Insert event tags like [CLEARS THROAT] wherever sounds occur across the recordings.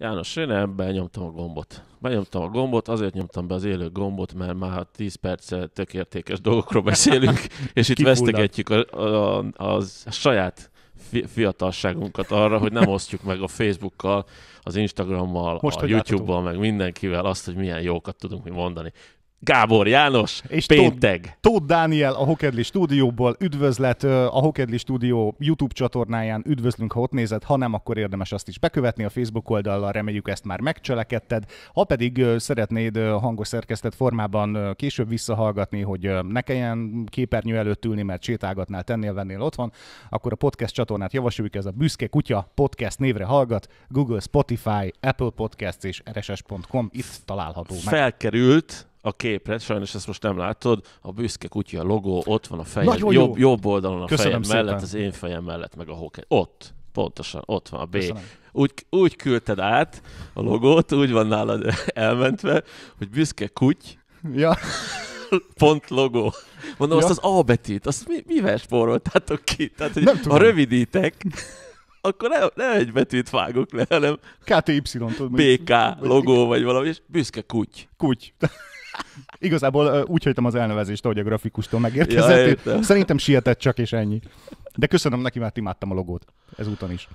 János, én ebben nyomtam a gombot. Benyomtam a gombot, azért nyomtam be az élő gombot, mert már 10 perce tök értékes dolgokról beszélünk, [LAUGHS] és itt Kipullak. vesztegetjük a, a, a, a saját fiatalságunkat arra, hogy nem osztjuk meg a Facebookkal, az Instagrammal, Most, a YouTube-bal, meg mindenkivel azt, hogy milyen jókat tudunk mi mondani. Gábor János, és Péntek. Tóth, Tóth Dániel a Hokedli stúdióból, üdvözlet a Hokedli stúdió YouTube csatornáján, üdvözlünk, ha ott nézed, ha nem, akkor érdemes azt is bekövetni a Facebook oldallal, reméljük ezt már megcselekedted. Ha pedig szeretnéd hangos szerkesztett formában később visszahallgatni, hogy ne kelljen képernyő előtt ülni, mert sétálgatnál, tennél, vennél ott van, akkor a podcast csatornát javasoljuk, ez a Büszke Kutya podcast névre hallgat, Google, Spotify, Apple Podcasts és rss.com itt található meg. Felkerült a képre, sajnos ezt most nem látod, a büszke kutya a logó, ott van a fejem, jó. jobb, jobb oldalon a Köszönöm fejem szépen. mellett, az én fejem mellett, meg a hoke. Ott, pontosan, ott van a B. Úgy, úgy küldted át a logót, úgy van nálad [LAUGHS] elmentve, hogy büszke kuty, ja. [LAUGHS] pont logó. Mondom, ja. azt az A betűt, azt mi, mivel spóroltátok ki? Tehát, hogy ha rövidítek, [LAUGHS] akkor ne, ne egy betűt vágok le, hanem KTY, tudod. BK, logó vagy valami, és büszke kuty. Kuty. Igazából úgy hagytam az elnevezést, ahogy a grafikustól megérkezett. Ja, Szerintem sietett csak, és ennyi. De köszönöm neki, mert imádtam a logót ezúton is.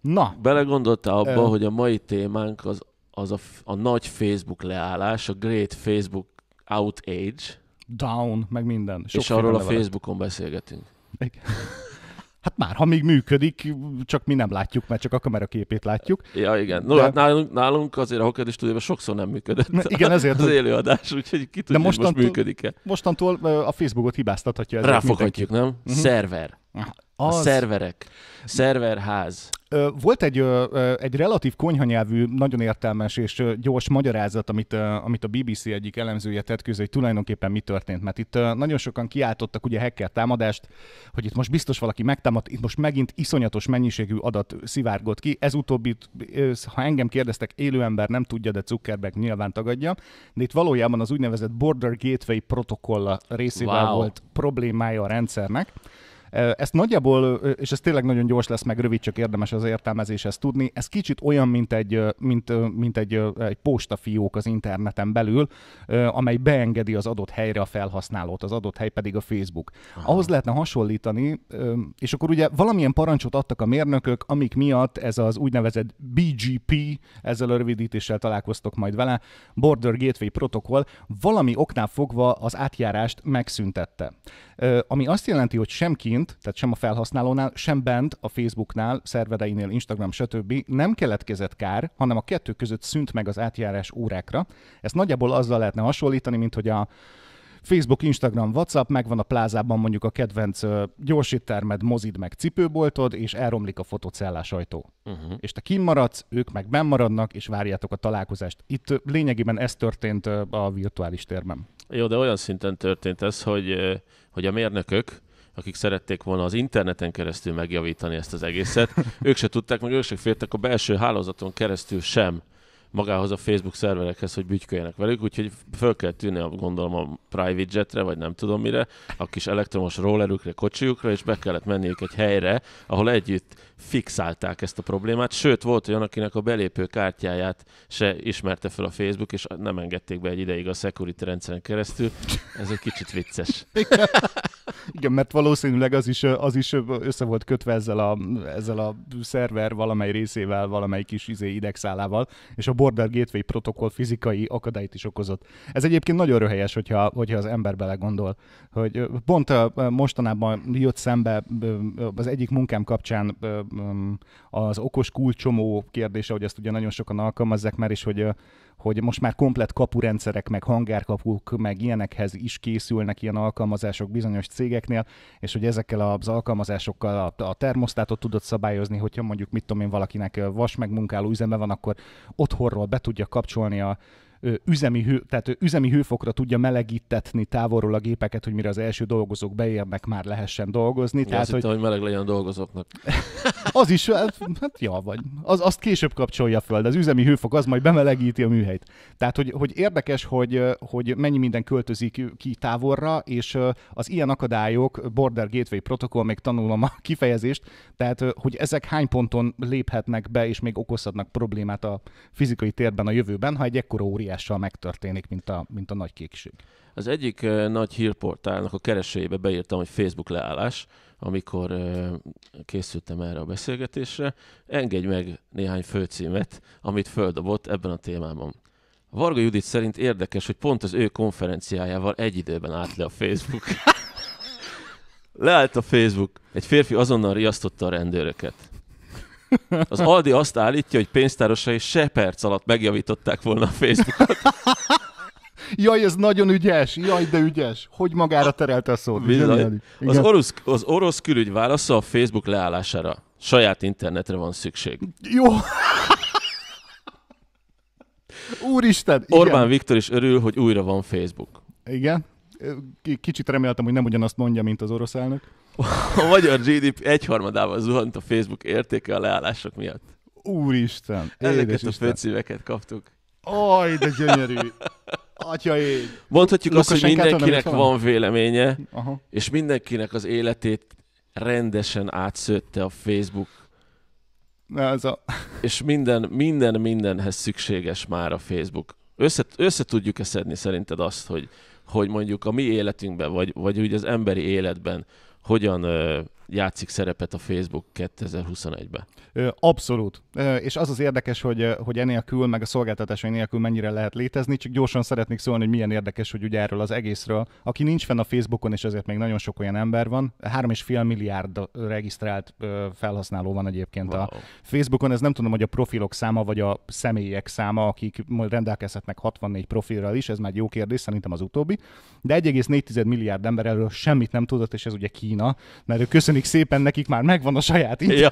Na. Belegondoltál abba, uh, hogy a mai témánk az, az a, a nagy Facebook leállás, a Great Facebook Outage. Down, meg minden. Sok és arról a Facebookon beszélgetünk. Igen. Hát már, ha még működik, csak mi nem látjuk, mert csak a kamera képét látjuk. Ja, igen. No, de... hát nálunk, nálunk azért a Hokedis stúdióban sokszor nem működött Na, igen, ezért, az élőadás, úgyhogy ki tudja, de most működik-e. Mostantól a Facebookot hibáztathatja Ráfoghatjuk, nem? Uh-huh. Szerver. Az... A szerverek. Szerverház. Volt egy, egy relatív konyhanyelvű, nagyon értelmes és gyors magyarázat, amit, amit a BBC egyik elemzője tett közé, hogy tulajdonképpen mi történt. Mert itt nagyon sokan kiáltottak ugye hacker támadást, hogy itt most biztos valaki megtámadt, itt most megint iszonyatos mennyiségű adat szivárgott ki. Ez utóbbi, ha engem kérdeztek, élő ember nem tudja, de Zuckerberg nyilván tagadja. De itt valójában az úgynevezett Border Gateway protokolla részével wow. volt problémája a rendszernek. Ezt nagyjából, és ez tényleg nagyon gyors lesz, meg rövid, csak érdemes az értelmezéshez tudni, ez kicsit olyan, mint egy, mint, mint egy, egy postafiók az interneten belül, amely beengedi az adott helyre a felhasználót, az adott hely pedig a Facebook. Aha. Ahhoz lehetne hasonlítani, és akkor ugye valamilyen parancsot adtak a mérnökök, amik miatt ez az úgynevezett BGP, ezzel a rövidítéssel találkoztok majd vele, Border Gateway Protocol, valami oknál fogva az átjárást megszüntette. Ami azt jelenti, hogy semkin kint, tehát sem a felhasználónál, sem bent a Facebooknál, szervereinél, Instagram, stb. nem keletkezett kár, hanem a kettő között szűnt meg az átjárás órákra. Ezt nagyjából azzal lehetne hasonlítani, mint hogy a Facebook, Instagram, WhatsApp, megvan a plázában mondjuk a kedvenc gyorsíttermed, mozid meg cipőboltod, és elromlik a fotocellás ajtó. Uh-huh. És te kimaradsz, ők meg bennmaradnak, és várjátok a találkozást. Itt lényegében ez történt a virtuális térben. Jó, de olyan szinten történt ez, hogy, hogy a mérnökök akik szerették volna az interneten keresztül megjavítani ezt az egészet, [LAUGHS] ők se tudták, meg ők se féltek a belső hálózaton keresztül sem magához a Facebook szerverekhez, hogy bütyköljenek velük, úgyhogy föl kell tűnni, a, gondolom, a private jetre, vagy nem tudom mire, a kis elektromos rollerükre, kocsiukra, és be kellett menniük egy helyre, ahol együtt fixálták ezt a problémát, sőt, volt olyan, akinek a belépő kártyáját se ismerte fel a Facebook, és nem engedték be egy ideig a security rendszeren keresztül. Ez egy kicsit vicces. [LAUGHS] Igen, mert valószínűleg az is, az is össze volt kötve ezzel a, ezzel a szerver valamely részével, valamely kis izé idegszálával, és a Border Gateway protokoll fizikai akadályt is okozott. Ez egyébként nagyon röhelyes, hogyha, hogyha az ember belegondol, hogy pont mostanában jött szembe az egyik munkám kapcsán az okos kulcsomó kérdése, hogy ezt ugye nagyon sokan alkalmazzák már, is hogy hogy most már komplet kapurendszerek, meg hangárkapuk, meg ilyenekhez is készülnek ilyen alkalmazások bizonyos cégeknél, és hogy ezekkel az alkalmazásokkal a, a termosztátot tudod szabályozni, hogyha mondjuk, mit tudom én, valakinek vas megmunkáló üzeme van, akkor otthonról be tudja kapcsolni a üzemi, hő, tehát üzemi hőfokra tudja melegítetni távolról a gépeket, hogy mire az első dolgozók beérnek, már lehessen dolgozni. tehát, hittem, hogy... hogy meleg legyen a dolgozóknak. [LAUGHS] az is, hát, hát ja, vagy. Az, azt később kapcsolja föl, de az üzemi hőfok az majd bemelegíti a műhelyt. Tehát, hogy, hogy érdekes, hogy, hogy mennyi minden költözik ki távolra, és az ilyen akadályok, Border Gateway protokoll, még tanulom a [LAUGHS] kifejezést, tehát, hogy ezek hány ponton léphetnek be, és még okozhatnak problémát a fizikai térben a jövőben, ha egy ekkora óriás óriással megtörténik, mint a, mint a nagy kékség. Az egyik uh, nagy hírportálnak a keresőjébe beírtam, hogy Facebook leállás, amikor uh, készültem erre a beszélgetésre. Engedj meg néhány főcímet, amit földobott ebben a témában. Varga Judit szerint érdekes, hogy pont az ő konferenciájával egy időben állt le a Facebook. [LAUGHS] Leállt a Facebook. Egy férfi azonnal riasztotta a rendőröket. [LAUGHS] Az Aldi azt állítja, hogy pénztárosai se perc alatt megjavították volna a Facebookot. [LAUGHS] Jaj, ez nagyon ügyes, jaj, de ügyes. Hogy magára terelte a szót. Bizony. Az orosz, az orosz külügy válasza a Facebook leállására. Saját internetre van szükség. Jó. Úristen! Igen. Orbán Viktor is örül, hogy újra van Facebook. Igen. Kicsit reméltem, hogy nem ugyanazt mondja, mint az orosz elnök a magyar GDP egyharmadával zuhant a Facebook értéke a leállások miatt. Úristen! Ezeket a főcíveket kaptuk. Aj, de gyönyörű! Atya ég. Mondhatjuk Lukasen azt, hogy mindenkinek van véleménye, Aha. és mindenkinek az életét rendesen átszőtte a Facebook. Na, ez a... És minden, minden mindenhez szükséges már a Facebook. Össze, össze tudjuk-e szedni szerinted azt, hogy, hogy mondjuk a mi életünkben, vagy, vagy úgy az emberi életben hogyan játszik szerepet a Facebook 2021-ben. Abszolút. És az az érdekes, hogy, hogy enélkül, meg a szolgáltatásai nélkül mennyire lehet létezni, csak gyorsan szeretnék szólni, hogy milyen érdekes, hogy ugye erről az egészről, aki nincs fenn a Facebookon, és ezért még nagyon sok olyan ember van, 3,5 milliárd regisztrált felhasználó van egyébként wow. a Facebookon, ez nem tudom, hogy a profilok száma, vagy a személyek száma, akik rendelkezhetnek 64 profilral is, ez már jó kérdés, szerintem az utóbbi, de 1,4 milliárd ember erről semmit nem tudott, és ez ugye Kína, mert ő köszöni köszönjük szépen, nekik már megvan a saját ja,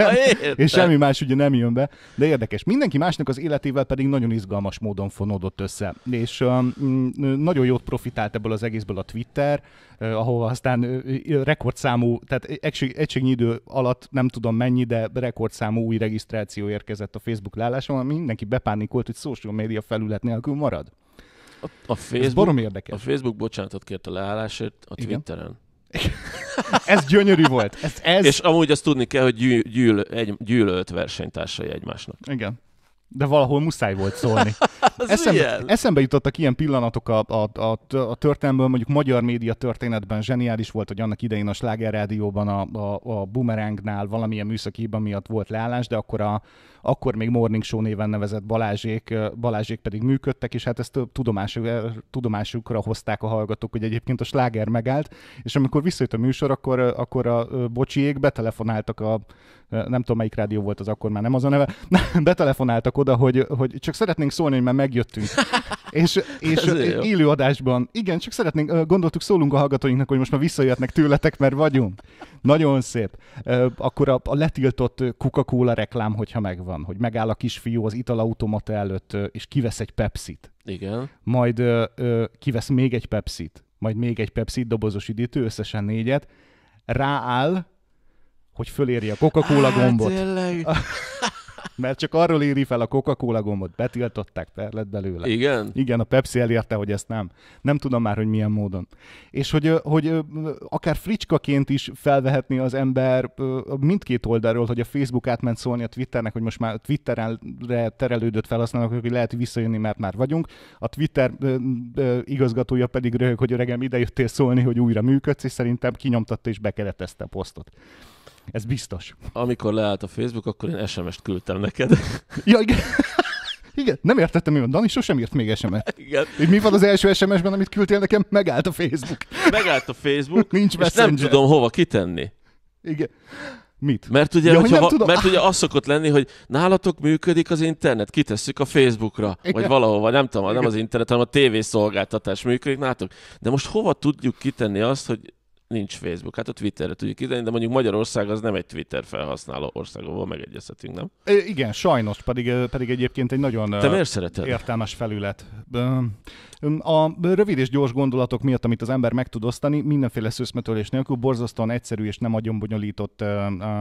és semmi más ugye nem jön be. De érdekes, mindenki másnak az életével pedig nagyon izgalmas módon fonódott össze. És um, nagyon jót profitált ebből az egészből a Twitter, uh, ahol aztán uh, rekordszámú, tehát egység, egységnyi idő alatt nem tudom mennyi, de rekordszámú új regisztráció érkezett a Facebook leálláson, ami mindenki bepánikolt, hogy social media felület nélkül marad. A, a Facebook, Ez barom érdekes. A Facebook bocsánatot kért a leállásért a Twitteren. Igen? Ez gyönyörű volt. Ez, ez... És amúgy azt tudni kell, hogy gyűl, egy, gyűlölt versenytársai egymásnak. Igen. De valahol muszáj volt szólni. [LAUGHS] eszembe, eszembe jutottak ilyen pillanatok a, a, a, a történelmből, mondjuk magyar média történetben zseniális volt, hogy annak idején a Sláger Rádióban a, a, a Bumerangnál valamilyen műszaki miatt volt leállás, de akkor a, akkor még Morning Show néven nevezett Balázsék, Balázsék pedig működtek, és hát ezt tudomásukra, tudomásukra hozták a hallgatók, hogy egyébként a sláger megállt, és amikor visszajött a műsor, akkor, akkor a bocsiék betelefonáltak a nem tudom melyik rádió volt az akkor már, nem az a neve, [LAUGHS] betelefonáltak oda, hogy, hogy csak szeretnénk szólni, hogy már megjöttünk. És, és élő adásban, igen, csak szeretnénk, gondoltuk, szólunk a hallgatóinknak, hogy most már visszajöhetnek tőletek, mert vagyunk. Nagyon szép. Akkor a, a letiltott Coca-Cola reklám, hogyha megvan, hogy megáll a kisfiú az italautomata előtt, és kivesz egy Pepsit. Igen. Majd kivesz még egy Pepsit, majd még egy Pepsi dobozos üdítő, összesen négyet, rááll, hogy fölérje a Coca-Cola hát, gombot. Á, [LAUGHS] Mert csak arról íri fel a Coca-Cola gombot, betiltották, per lett belőle. Igen? Igen, a Pepsi elérte, hogy ezt nem. Nem tudom már, hogy milyen módon. És hogy, hogy akár fricskaként is felvehetni az ember mindkét oldalról, hogy a Facebook átment szólni a Twitternek, hogy most már a Twitterre terelődött felhasználók, hogy lehet visszajönni, mert már vagyunk. A Twitter igazgatója pedig röhög, hogy öregem, ide jöttél szólni, hogy újra működsz, és szerintem kinyomtatta és bekeretezte a posztot. Ez biztos. Amikor leállt a Facebook, akkor én SMS-t küldtem neked. Ja, igen. [LAUGHS] Igen, nem értettem, hogy Dani sosem írt még SMS-t. Igen. mi van az első SMS-ben, amit küldtél nekem? Megállt a Facebook. Megállt a Facebook, [LAUGHS] Nincs és messenger. nem tudom hova kitenni. Igen. Mit? Mert ugye, ja, hogyha, tudom. mert ugye [LAUGHS] az szokott lenni, hogy nálatok működik az internet, kitesszük a Facebookra, Igen. vagy valahova, nem tudom, Igen. nem az internet, hanem a szolgáltatás működik nálatok. De most hova tudjuk kitenni azt, hogy nincs Facebook, hát a Twitterre tudjuk ideni, de mondjuk Magyarország az nem egy Twitter felhasználó ország, ahol megegyezhetünk, nem? É, igen, sajnos, pedig, pedig egyébként egy nagyon értelmes felület. A rövid és gyors gondolatok miatt, amit az ember meg tud osztani, mindenféle szőszmetölés nélkül, borzasztóan egyszerű és nem nagyon bonyolított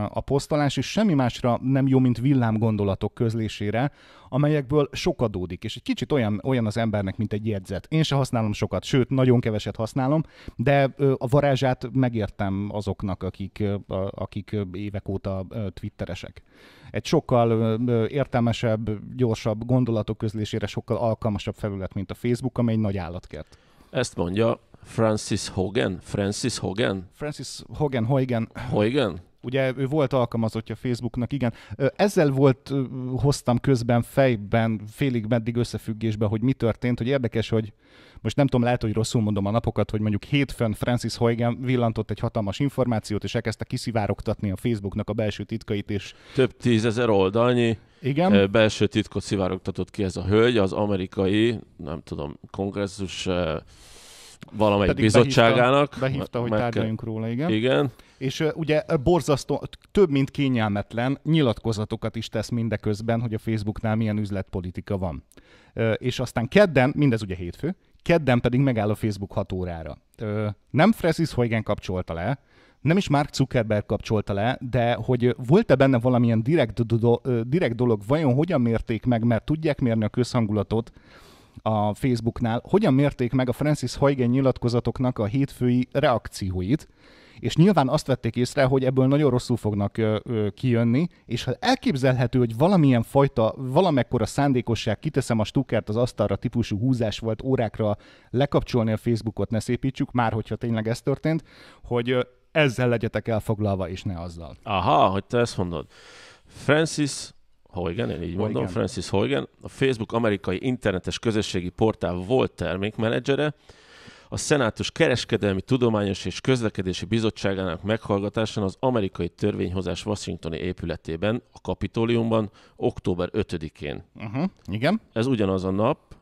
a posztolás, és semmi másra nem jó, mint villám gondolatok közlésére, amelyekből sok adódik, és egy kicsit olyan, olyan az embernek, mint egy jegyzet. Én se használom sokat, sőt, nagyon keveset használom, de a varázsát megértem azoknak, akik, akik évek óta twitteresek. Egy sokkal értelmesebb, gyorsabb gondolatok közlésére sokkal alkalmasabb felület, mint a Facebook, amely egy nagy állatkert. Ezt mondja Francis Hogan? Francis Hogan? Francis Hogan, Hogan. Hogan? Ugye ő volt alkalmazottja Facebooknak, igen. Ezzel volt, hoztam közben fejben, félig meddig összefüggésbe, hogy mi történt, hogy érdekes, hogy most nem tudom, lehet, hogy rosszul mondom a napokat, hogy mondjuk hétfőn Francis Huygen villantott egy hatalmas információt, és elkezdte kiszivárogtatni a Facebooknak a belső titkait, és... Több tízezer oldalnyi igen. belső titkot szivárogtatott ki ez a hölgy, az amerikai, nem tudom, kongresszus valamelyik Pedig bizottságának. Behívta, behívta hogy tárgyaljunk róla, igen. Igen, és ugye borzasztó, több mint kényelmetlen nyilatkozatokat is tesz mindeközben, hogy a Facebooknál milyen üzletpolitika van. És aztán kedden, mindez ugye hétfő, kedden pedig megáll a Facebook hat órára. Nem Francis Huygen kapcsolta le, nem is Mark Zuckerberg kapcsolta le, de hogy volt-e benne valamilyen direkt, do- direkt dolog, vajon hogyan mérték meg, mert tudják mérni a közhangulatot, a Facebooknál, hogyan mérték meg a Francis Huygen nyilatkozatoknak a hétfői reakcióit, és nyilván azt vették észre, hogy ebből nagyon rosszul fognak ö, ö, kijönni, és ha elképzelhető, hogy valamilyen fajta, valamekkora szándékosság, kiteszem a stukert az asztalra típusú húzás volt órákra lekapcsolni a Facebookot, ne szépítsük, már hogyha tényleg ez történt, hogy ö, ezzel legyetek elfoglalva, és ne azzal. Aha, hogy te ezt mondod. Francis Hogan, én így Huygen. mondom, Francis Hogan, a Facebook amerikai internetes közösségi portál volt termékmenedzsere, a Szenátus Kereskedelmi, Tudományos és Közlekedési Bizottságának meghallgatásán az amerikai törvényhozás Washingtoni épületében, a Kapitóliumban, október 5-én. Uh-huh. Mhm, igen. Ez ugyanaz a nap,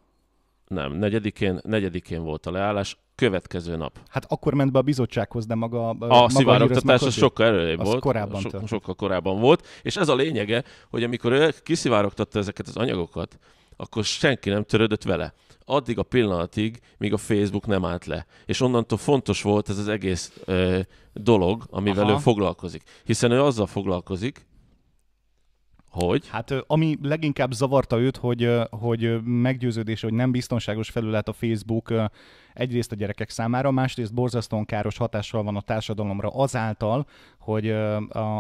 nem, 4 negyedikén volt a leállás, következő nap. Hát akkor ment be a bizottsághoz, de maga a, a szivárogtatás az sokkal előrébb volt. Korábban so, sokkal korábban volt, és ez a lényege, hogy amikor ő kiszivárogtatta ezeket az anyagokat, akkor senki nem törődött vele. Addig a pillanatig, míg a Facebook nem állt le. És onnantól fontos volt ez az egész ö, dolog, amivel Aha. ő foglalkozik. Hiszen ő azzal foglalkozik, hogy? Hát ami leginkább zavarta őt, hogy, hogy meggyőződés, hogy nem biztonságos felület a Facebook egyrészt a gyerekek számára, másrészt borzasztóan káros hatással van a társadalomra azáltal, hogy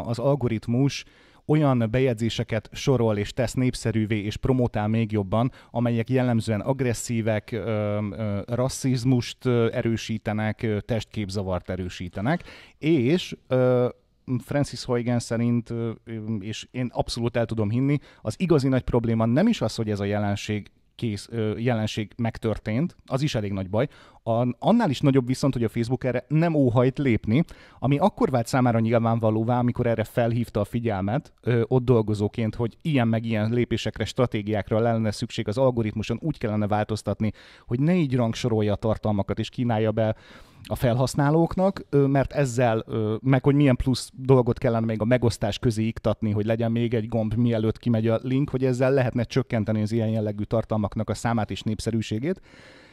az algoritmus olyan bejegyzéseket sorol és tesz népszerűvé és promotál még jobban, amelyek jellemzően agresszívek, ö, ö, rasszizmust erősítenek, testképzavart erősítenek, és ö, Francis Huygen szerint, és én abszolút el tudom hinni, az igazi nagy probléma nem is az, hogy ez a jelenség kész, jelenség megtörtént, az is elég nagy baj. annál is nagyobb viszont, hogy a Facebook erre nem óhajt lépni, ami akkor vált számára nyilvánvalóvá, amikor erre felhívta a figyelmet ott dolgozóként, hogy ilyen meg ilyen lépésekre, stratégiákra lenne szükség az algoritmuson, úgy kellene változtatni, hogy ne így rangsorolja a tartalmakat és kínálja be a felhasználóknak, mert ezzel, meg hogy milyen plusz dolgot kellene még a megosztás közé iktatni, hogy legyen még egy gomb, mielőtt kimegy a link, hogy ezzel lehetne csökkenteni az ilyen jellegű tartalmaknak a számát és népszerűségét.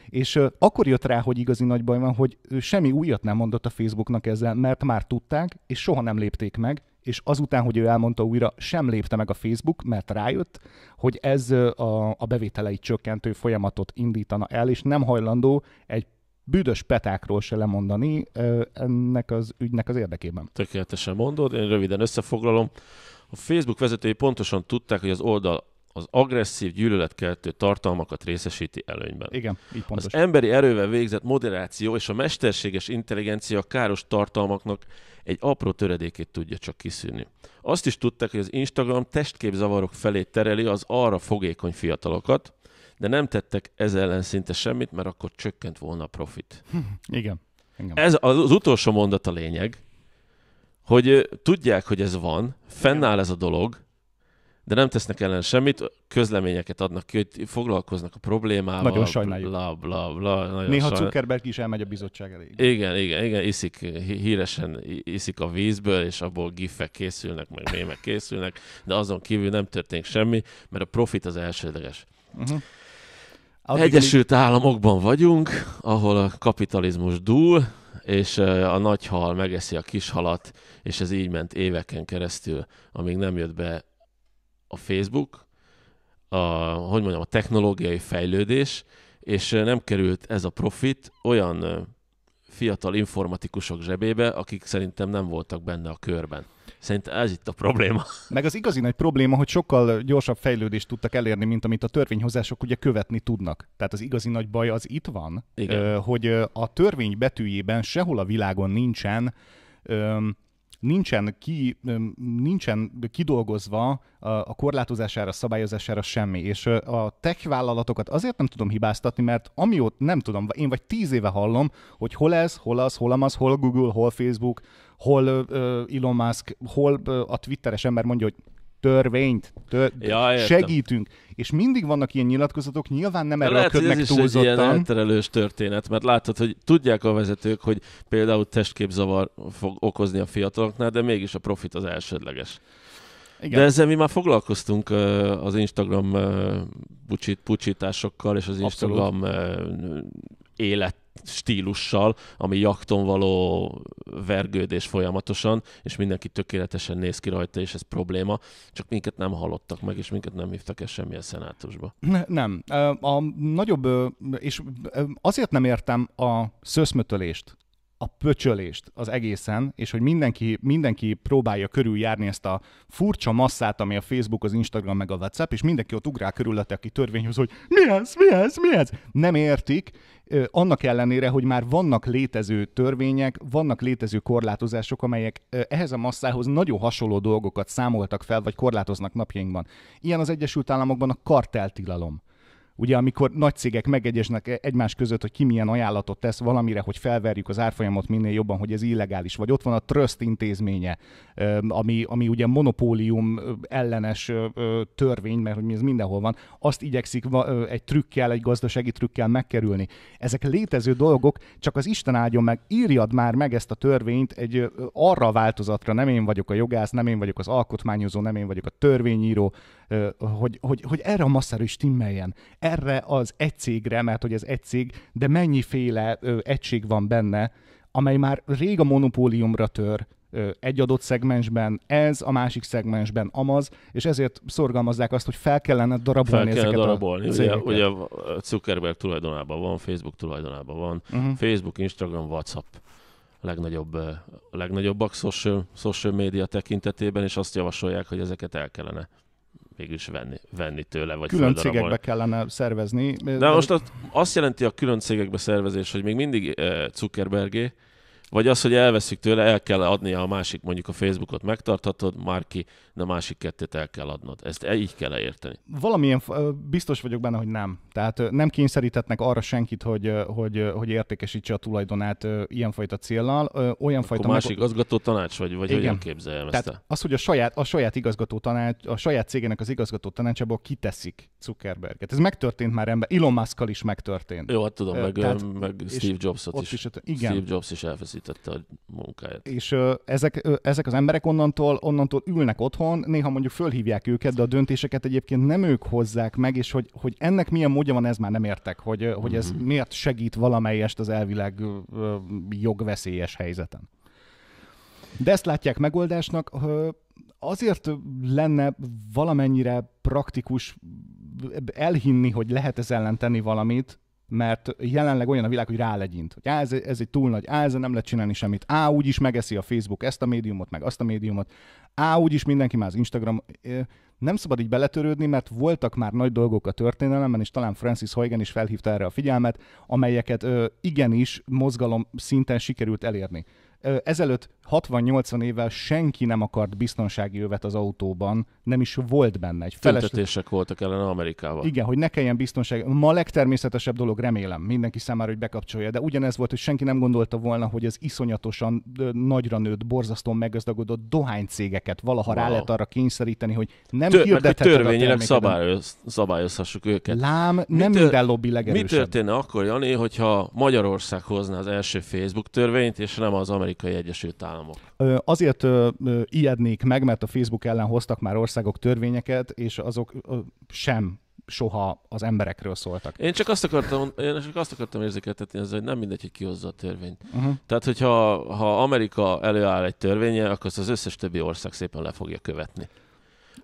És akkor jött rá, hogy igazi nagy baj van, hogy semmi újat nem mondott a Facebooknak ezzel, mert már tudták, és soha nem lépték meg, és azután, hogy ő elmondta újra, sem lépte meg a Facebook, mert rájött, hogy ez a, a bevételeit csökkentő folyamatot indítana el, és nem hajlandó egy bűdös petákról se lemondani ennek az ügynek az érdekében. Tökéletesen mondod, én röviden összefoglalom. A Facebook vezetői pontosan tudták, hogy az oldal az agresszív, gyűlöletkeltő tartalmakat részesíti előnyben. Igen, így pontos. Az emberi erővel végzett moderáció és a mesterséges intelligencia káros tartalmaknak egy apró töredékét tudja csak kiszűrni. Azt is tudták, hogy az Instagram testképzavarok felé tereli az arra fogékony fiatalokat, de nem tettek ez ellen szinte semmit, mert akkor csökkent volna a profit. [LAUGHS] Igen. Engem. Ez az, az utolsó mondat a lényeg, hogy tudják, hogy ez van, fennáll ez a dolog, de nem tesznek ellen semmit, közleményeket adnak ki, hogy foglalkoznak a problémával. Nagyon sajnáljuk. Bla, bla, bla, nagyon Néha sajnál... Zuckerberg is elmegy a bizottság elé. Igen, igen, igen, iszik, híresen iszik a vízből, és abból gifek készülnek, meg mémek készülnek, de azon kívül nem történik semmi, mert a profit az elsődleges. Uh-huh. Addig Egyesült elég... Államokban vagyunk, ahol a kapitalizmus dúl, és a nagy hal megeszi a kis halat, és ez így ment éveken keresztül, amíg nem jött be a Facebook, a, hogy mondjam, a technológiai fejlődés, és nem került ez a profit olyan fiatal informatikusok zsebébe, akik szerintem nem voltak benne a körben. Szerintem ez itt a probléma. Meg az igazi nagy probléma, hogy sokkal gyorsabb fejlődést tudtak elérni, mint amit a törvényhozások ugye követni tudnak. Tehát az igazi nagy baj az itt van, Igen. hogy a törvény betűjében sehol a világon nincsen nincsen, ki, nincsen kidolgozva a korlátozására, szabályozására semmi. És a tech vállalatokat azért nem tudom hibáztatni, mert amióta nem tudom, én vagy tíz éve hallom, hogy hol ez, hol az, hol az, hol Google, hol Facebook, hol Elon Musk, hol a twitteres ember mondja, hogy törvényt, tör, ja, segítünk. És mindig vannak ilyen nyilatkozatok, nyilván nem erre a ködnek ez túlzottan. Is egy ilyen elterelős történet, mert látod, hogy tudják a vezetők, hogy például testképzavar fog okozni a fiataloknál, de mégis a profit az elsődleges. Igen. De ezzel mi már foglalkoztunk az Instagram pucsításokkal és az Instagram Abszolút. élet stílussal, ami jakton való vergődés folyamatosan, és mindenki tökéletesen néz ki rajta, és ez probléma, csak minket nem hallottak meg, és minket nem hívtak el semmilyen szenátusba. nem. A nagyobb, és azért nem értem a szöszmötölést, a pöcsölést az egészen, és hogy mindenki, mindenki próbálja körüljárni ezt a furcsa masszát, ami a Facebook, az Instagram, meg a WhatsApp, és mindenki ott ugrál körülötte, aki törvényhoz, hogy mi ez, mi ez, mi ez? Nem értik, annak ellenére, hogy már vannak létező törvények, vannak létező korlátozások, amelyek ehhez a masszához nagyon hasonló dolgokat számoltak fel, vagy korlátoznak napjainkban. Ilyen az Egyesült Államokban a karteltilalom Ugye, amikor nagy cégek megegyeznek egymás között, hogy ki milyen ajánlatot tesz valamire, hogy felverjük az árfolyamot minél jobban, hogy ez illegális, vagy ott van a trust intézménye, ami, ami ugye monopólium ellenes törvény, mert hogy ez mindenhol van, azt igyekszik egy trükkel, egy gazdasági trükkel megkerülni. Ezek létező dolgok, csak az Isten áldjon meg, írjad már meg ezt a törvényt egy arra a változatra, nem én vagyok a jogász, nem én vagyok az alkotmányozó, nem én vagyok a törvényíró, hogy, hogy, hogy erre a masszára is timmeljen, erre az egy cégre, mert hogy ez egy cég, de mennyiféle egység van benne, amely már rég a monopóliumra tör, egy adott szegmensben, ez, a másik szegmensben amaz, és ezért szorgalmazzák azt, hogy fel kellene darabolni fel kellene darabolni. A cégeket. ugye, ugye Zuckerberg tulajdonában van, Facebook tulajdonában van, uh-huh. Facebook, Instagram, Whatsapp legnagyobb, legnagyobbak social, social média tekintetében, és azt javasolják, hogy ezeket el kellene végül is venni, venni tőle. Vagy külön cégekbe kellene szervezni. De, de most azt jelenti a külön cégekbe szervezés, hogy még mindig eh, Zuckerbergé, vagy az, hogy elveszük tőle, el kell adnia a másik, mondjuk a Facebookot megtarthatod, már ki, de a másik kettőt el kell adnod. Ezt e- így kell érteni. Valamilyen, biztos vagyok benne, hogy nem. Tehát nem kényszeríthetnek arra senkit, hogy, hogy, hogy értékesítse a tulajdonát ilyenfajta céllal. Olyanfajta Akkor másik meg... igazgató tanács, vagy, vagy Igen. hogyan képzeljem Tehát ezt? Az, hogy a saját, a saját igazgató tanács, a saját cégének az igazgató tanácsából kiteszik Zuckerberget. Ez megtörtént már ember, Elon Muskkal is megtörtént. Jó, hát tudom, meg, Tehát, meg Steve Jobs-ot is. is. Igen. Steve Jobs is elveszítette a munkáját. És ö, ezek, ö, ezek az emberek onnantól, onnantól ülnek otthon, néha mondjuk fölhívják őket, de a döntéseket egyébként nem ők hozzák meg, és hogy, hogy ennek milyen módja van, ez már nem értek, hogy, hogy ez mm-hmm. miért segít valamelyest az elvileg ö, jogveszélyes helyzeten. De ezt látják megoldásnak, azért lenne valamennyire praktikus elhinni, hogy lehet ez ellen tenni valamit, mert jelenleg olyan a világ, hogy rálegyint, hogy á, ez, ez egy túl nagy, á, ez nem lehet csinálni semmit, á, úgyis megeszi a Facebook ezt a médiumot, meg azt a médiumot, á, úgyis mindenki már az Instagram. Nem szabad így beletörődni, mert voltak már nagy dolgok a történelemben, és talán Francis Huygen is felhívta erre a figyelmet, amelyeket igenis mozgalom szinten sikerült elérni ezelőtt 60-80 évvel senki nem akart biztonsági övet az autóban, nem is volt benne. Egy feles... Tüntetések voltak ellen Amerikában. Igen, hogy ne kelljen biztonság. Ma a legtermészetesebb dolog, remélem, mindenki számára, hogy bekapcsolja, de ugyanez volt, hogy senki nem gondolta volna, hogy az iszonyatosan nagyra nőtt, borzasztóan meggazdagodott dohánycégeket valaha wow. rá lehet arra kényszeríteni, hogy nem Tör, a törvényileg szabályoz, szabályozhassuk őket. Lám, mi nem tör, minden lobby legerősebb. Mi történne akkor, Jani, hogyha Magyarország hozna az első Facebook törvényt, és nem az amerikai Amerikai Egyesült Államok. Azért ijednék meg, mert a Facebook ellen hoztak már országok törvényeket, és azok sem soha az emberekről szóltak. Én csak azt akartam, én csak azt akartam érzékeltetni ezzel, hogy nem mindegy, hogy kihozza a törvényt. Uh-huh. Tehát, hogyha ha Amerika előáll egy törvénye, akkor az összes többi ország szépen le fogja követni.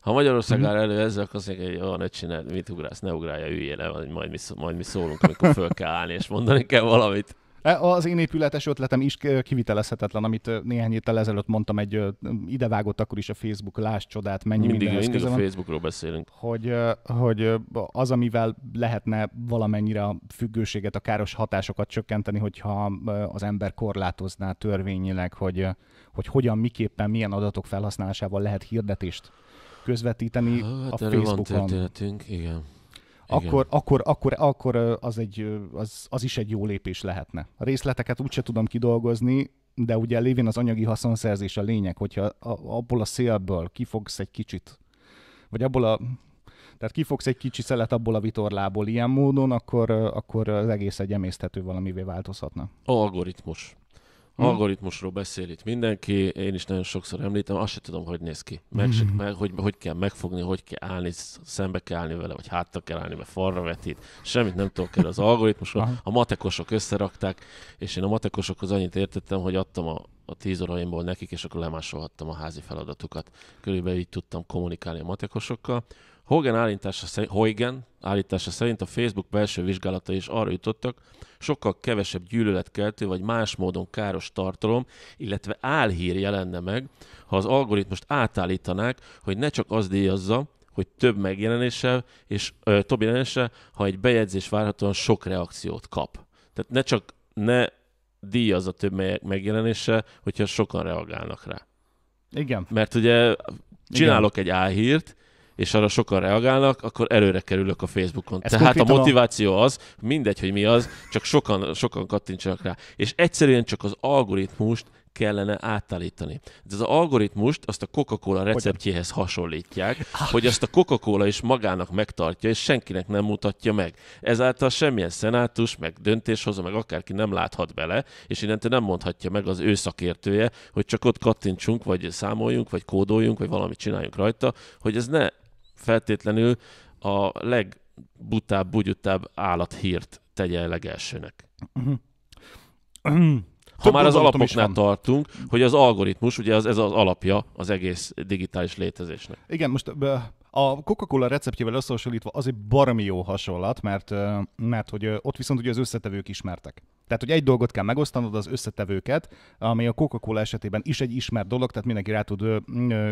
Ha Magyarország uh-huh. áll elő ezzel, akkor azt mondják, hogy ne csinál, mit ugrálsz, ne ugrálja, üljél le, majd mi, majd mi szólunk, amikor föl kell állni, és mondani kell valamit. E, az én épületes ötletem is e, kivitelezhetetlen, amit e, néhány héttel ezelőtt mondtam, egy idevágott akkor is a Facebook, láss csodát, mennyi mindig, minden mindig a Facebookról beszélünk. Hogy, hogy az, amivel lehetne valamennyire a függőséget, a káros hatásokat csökkenteni, hogyha az ember korlátozná törvényileg, hogy, hogy hogyan, miképpen, milyen adatok felhasználásával lehet hirdetést közvetíteni hát a Facebookon. Van történetünk, igen akkor, akkor, akkor, akkor az, egy, az, az is egy jó lépés lehetne. A részleteket úgyse tudom kidolgozni, de ugye lévén az anyagi haszonszerzés a lényeg, hogyha abból a szélből kifogsz egy kicsit, vagy abból a tehát kifogsz egy kicsi szelet abból a vitorlából ilyen módon, akkor, akkor az egész egy emészthető valamivé változhatna. algoritmus. Hm? Algoritmusról beszél itt mindenki, én is nagyon sokszor említem, azt sem tudom, hogy néz ki. Meg, mm. meg hogy, hogy kell megfogni, hogy kell állni, szembe kell állni vele, vagy hátra kell állni, mert falra vetít. Semmit nem tudok el az [LAUGHS] algoritmusról. A matekosok összerakták, és én a matekosokhoz annyit értettem, hogy adtam a, a tíz óraimból nekik, és akkor lemásolhattam a házi feladatukat. Körülbelül így tudtam kommunikálni a matekosokkal. Hogan állítása szerint, Hogan állítása szerint a Facebook belső vizsgálata is arra jutottak, sokkal kevesebb gyűlöletkeltő vagy más módon káros tartalom, illetve álhír jelenne meg, ha az algoritmust átállítanák, hogy ne csak az díjazza, hogy több megjelenéssel, és ö, több jelenéssel, ha egy bejegyzés várhatóan sok reakciót kap. Tehát ne csak ne díjazza több megjelenéssel, hogyha sokan reagálnak rá. Igen. Mert ugye csinálok Igen. egy álhírt, és arra sokan reagálnak, akkor előre kerülök a Facebookon. Ez Tehát a motiváció az, mindegy, hogy mi az, csak sokan, sokan kattintsanak rá. És egyszerűen csak az algoritmust kellene átállítani. De az algoritmust azt a Coca-Cola receptjéhez hasonlítják, ah. hogy azt a Coca-Cola is magának megtartja, és senkinek nem mutatja meg. Ezáltal semmilyen szenátus, meg döntéshozó, meg akárki nem láthat bele, és innentől nem mondhatja meg az ő szakértője, hogy csak ott kattintsunk, vagy számoljunk, vagy kódoljunk, vagy valamit csináljunk rajta, hogy ez ne feltétlenül a legbutább, bugyutább állathírt tegye legelsőnek. Mhm. Ha már az alapoknál tartunk, hogy az algoritmus, ugye az, ez az alapja az egész digitális létezésnek. Igen, most a Coca-Cola receptjével összehasonlítva az egy baromi jó hasonlat, mert, mert hogy ott viszont ugye az összetevők ismertek. Tehát, hogy egy dolgot kell megosztanod, az összetevőket, ami a Coca-Cola esetében is egy ismert dolog, tehát mindenki rá tud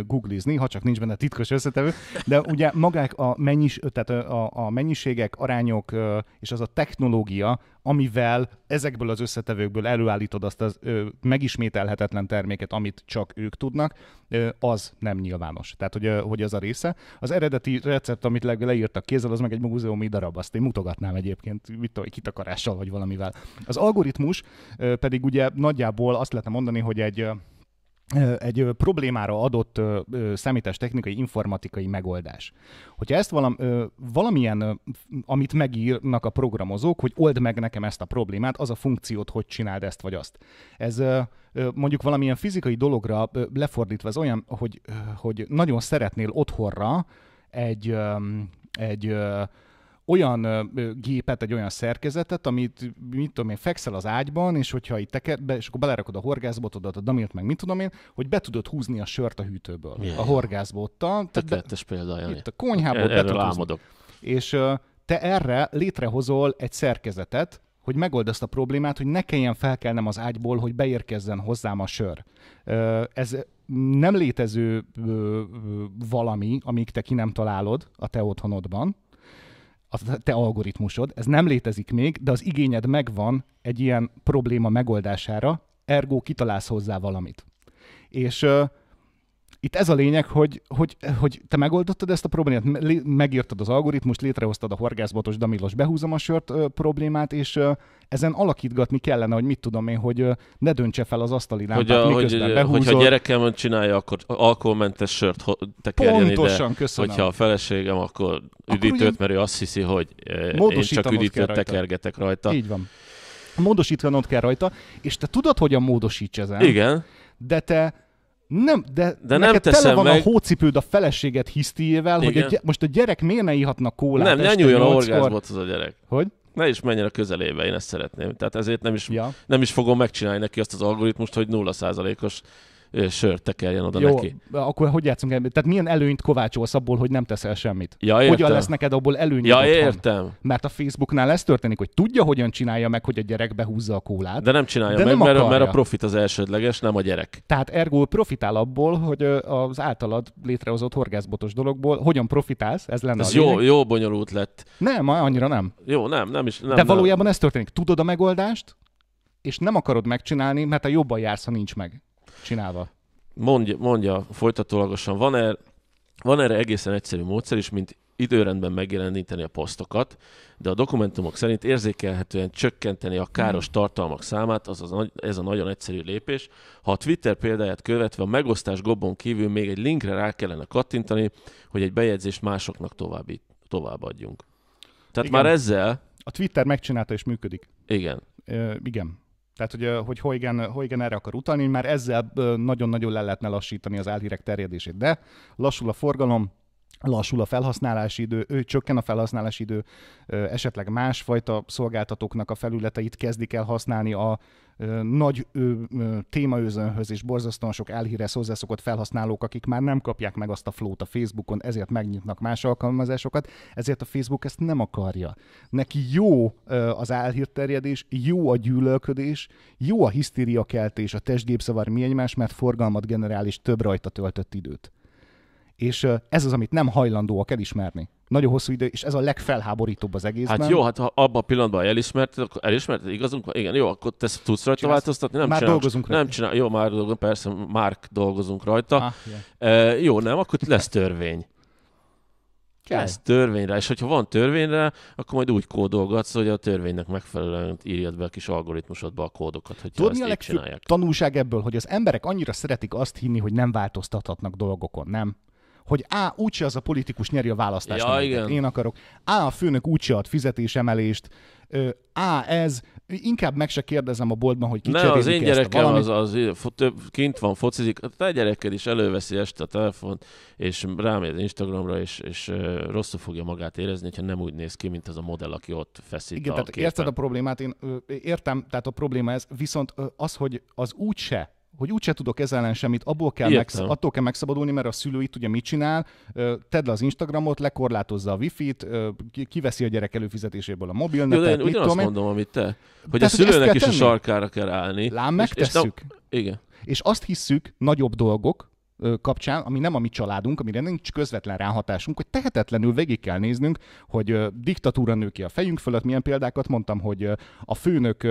googlizni, ha csak nincs benne titkos összetevő, de ugye magák a, mennyis, tehát a, a mennyiségek, arányok ö, és az a technológia, amivel ezekből az összetevőkből előállítod azt az ö, megismételhetetlen terméket, amit csak ők tudnak, ö, az nem nyilvános. Tehát, hogy, ö, hogy az a része. Az eredeti recept, amit le, leírtak kézzel, az meg egy múzeumi darab, azt én mutogatnám egyébként, mit tudom, kitakarással vagy valamivel. Az algoritmus pedig ugye nagyjából azt lehetne mondani, hogy egy egy problémára adott számítás technikai, informatikai megoldás. Hogyha ezt valam, valamilyen, amit megírnak a programozók, hogy old meg nekem ezt a problémát, az a funkciót, hogy csináld ezt vagy azt. Ez mondjuk valamilyen fizikai dologra lefordítva, ez olyan, hogy, hogy nagyon szeretnél otthonra egy, egy olyan gépet, egy olyan szerkezetet, amit, mit tudom én, fekszel az ágyban, és hogyha itt teked be, és akkor belerakod a horgászbotodat, a damilt, meg mit tudom én, hogy be tudod húzni a sört a hűtőből, yeah. a horgászbottal. Tökéletes példa, Jani. Itt a konyhából be tudod álmodok. És te erre létrehozol egy szerkezetet, hogy megold ezt a problémát, hogy ne kelljen felkelnem az ágyból, hogy beérkezzen hozzám a sör. Ez nem létező valami, amíg te ki nem találod a te otthonodban, a te algoritmusod, ez nem létezik még, de az igényed megvan egy ilyen probléma megoldására, ergo kitalálsz hozzá valamit. És itt ez a lényeg, hogy, hogy, hogy te megoldottad ezt a problémát, megírtad az algoritmust, létrehoztad a horgászbotos Damilos behúzom a sört ö, problémát, és ö, ezen alakítgatni kellene, hogy mit tudom én, hogy ö, ne döntse fel az asztali lámpát, hogy a, miközben hogy, behúzol. Hogyha gyerekem csinálja, akkor alkoholmentes sört tekerjen Pontosan, ide. köszönöm. Hogyha a feleségem, akkor üdítőt, akkor mert ő azt hiszi, hogy én csak üdítőt rajta. tekergetek rajta. Így van. Módosítanod kell rajta, és te tudod, hogyan módosíts ezen. Igen. De te nem, de, de nem teszem tele van meg... a hócipőd a feleséget hisztiével, hogy hogy gy- most a gyerek miért ne ihatna kólát Nem, ne nyúljon orgázmot az a gyerek. Hogy? Ne is menjen a közelébe, én ezt szeretném. Tehát ezért nem is, ja. nem is fogom megcsinálni neki azt az algoritmust, hogy 0%-os sört tekerjen oda Jó, neki. akkor hogy játszunk el? Tehát milyen előnyt kovácsolsz abból, hogy nem teszel semmit? Ja, értem. Hogyan lesz neked abból előny? Ja, értem. Mert a Facebooknál ez történik, hogy tudja, hogyan csinálja meg, hogy a gyerek behúzza a kólát. De nem csinálja de meg, nem mert, mert a profit az elsődleges, nem a gyerek. Tehát ergo profitál abból, hogy az általad létrehozott horgászbotos dologból hogyan profitálsz, ez lenne ez a jó, jó bonyolult lett. Nem, annyira nem. Jó, nem, nem is. Nem, de nem. valójában ez történik. Tudod a megoldást, és nem akarod megcsinálni, mert a jobban jársz, ha nincs meg csinálva? Mondja, mondja folytatólagosan, van, erre, van erre egészen egyszerű módszer is, mint időrendben megjeleníteni a posztokat, de a dokumentumok szerint érzékelhetően csökkenteni a káros hmm. tartalmak számát, az azaz ez a nagyon egyszerű lépés. Ha a Twitter példáját követve a megosztás gombon kívül még egy linkre rá kellene kattintani, hogy egy bejegyzést másoknak további, továbbadjunk. Tehát Igen. már ezzel... A Twitter megcsinálta és működik. Igen. Ö, igen. Tehát, hogy, hogy Huygen, Huygen erre akar utalni, már ezzel nagyon-nagyon le lehetne lassítani az álhírek terjedését. De lassul a forgalom, lassul a felhasználási idő, ő csökken a felhasználási idő, esetleg másfajta szolgáltatóknak a felületeit kezdik el használni a, nagy témaőzönhöz és borzasztóan sok álhírhez hozzászokott felhasználók, akik már nem kapják meg azt a flót a Facebookon, ezért megnyitnak más alkalmazásokat, ezért a Facebook ezt nem akarja. Neki jó az elhírterjedés, jó a gyűlölködés, jó a keltés, a testgépszavar mi egymás, mert forgalmat generál és több rajta töltött időt. És ez az, amit nem hajlandóak elismerni. Nagyon hosszú idő, és ez a legfelháborítóbb az egészben. Hát jó, hát ha abban a pillanatban elismerted, akkor elismerted, igazunk van? Igen, jó, akkor tesz, tudsz rajta Csinálsz. változtatni? Nem már csinál, dolgozunk rajta. Nem csinál, jó, már dolgozunk, persze, már dolgozunk rajta. Ah, yeah. e, jó, nem, akkor lesz törvény. Kell. Lesz törvényre, és hogyha van törvényre, akkor majd úgy kódolgatsz, hogy a törvénynek megfelelően írjad be a kis algoritmusodba a kódokat, hogy ezt a legfőbb csinálják. tanulság ebből, hogy az emberek annyira szeretik azt hinni, hogy nem változtathatnak dolgokon, nem? hogy A. úgyse az a politikus nyeri a választást. Ja, igen. Én akarok. A. a főnök úgyse ad fizetésemelést. A. ez. Inkább meg se kérdezem a boltban, hogy ki Ne, az én gyerekem valami... az, az, kint van, focizik. A te gyereked is előveszi este a telefont, és rámegy Instagramra, és, és rosszul fogja magát érezni, hogyha nem úgy néz ki, mint az a modell, aki ott feszít Igen, a tehát képen. érted a problémát, én értem, tehát a probléma ez, viszont az, hogy az úgyse hogy úgyse tudok ez ellen semmit, abból kell Ilyet, megsz- attól kell megszabadulni, mert a itt ugye mit csinál, tedd le az Instagramot, lekorlátozza a Wi-Fi-t, kiveszi a gyerek előfizetéséből a mobilnetet. Jó, de én ugyanazt mondom, amit te, hogy Tehát, a szülőnek is tenni? a sarkára kell állni. Lám, megtesszük. És, és, és, igen. és azt hisszük, nagyobb dolgok, kapcsán, ami nem a mi családunk, amire nincs közvetlen ráhatásunk, hogy tehetetlenül végig kell néznünk, hogy diktatúra nő ki a fejünk fölött, milyen példákat mondtam, hogy a főnök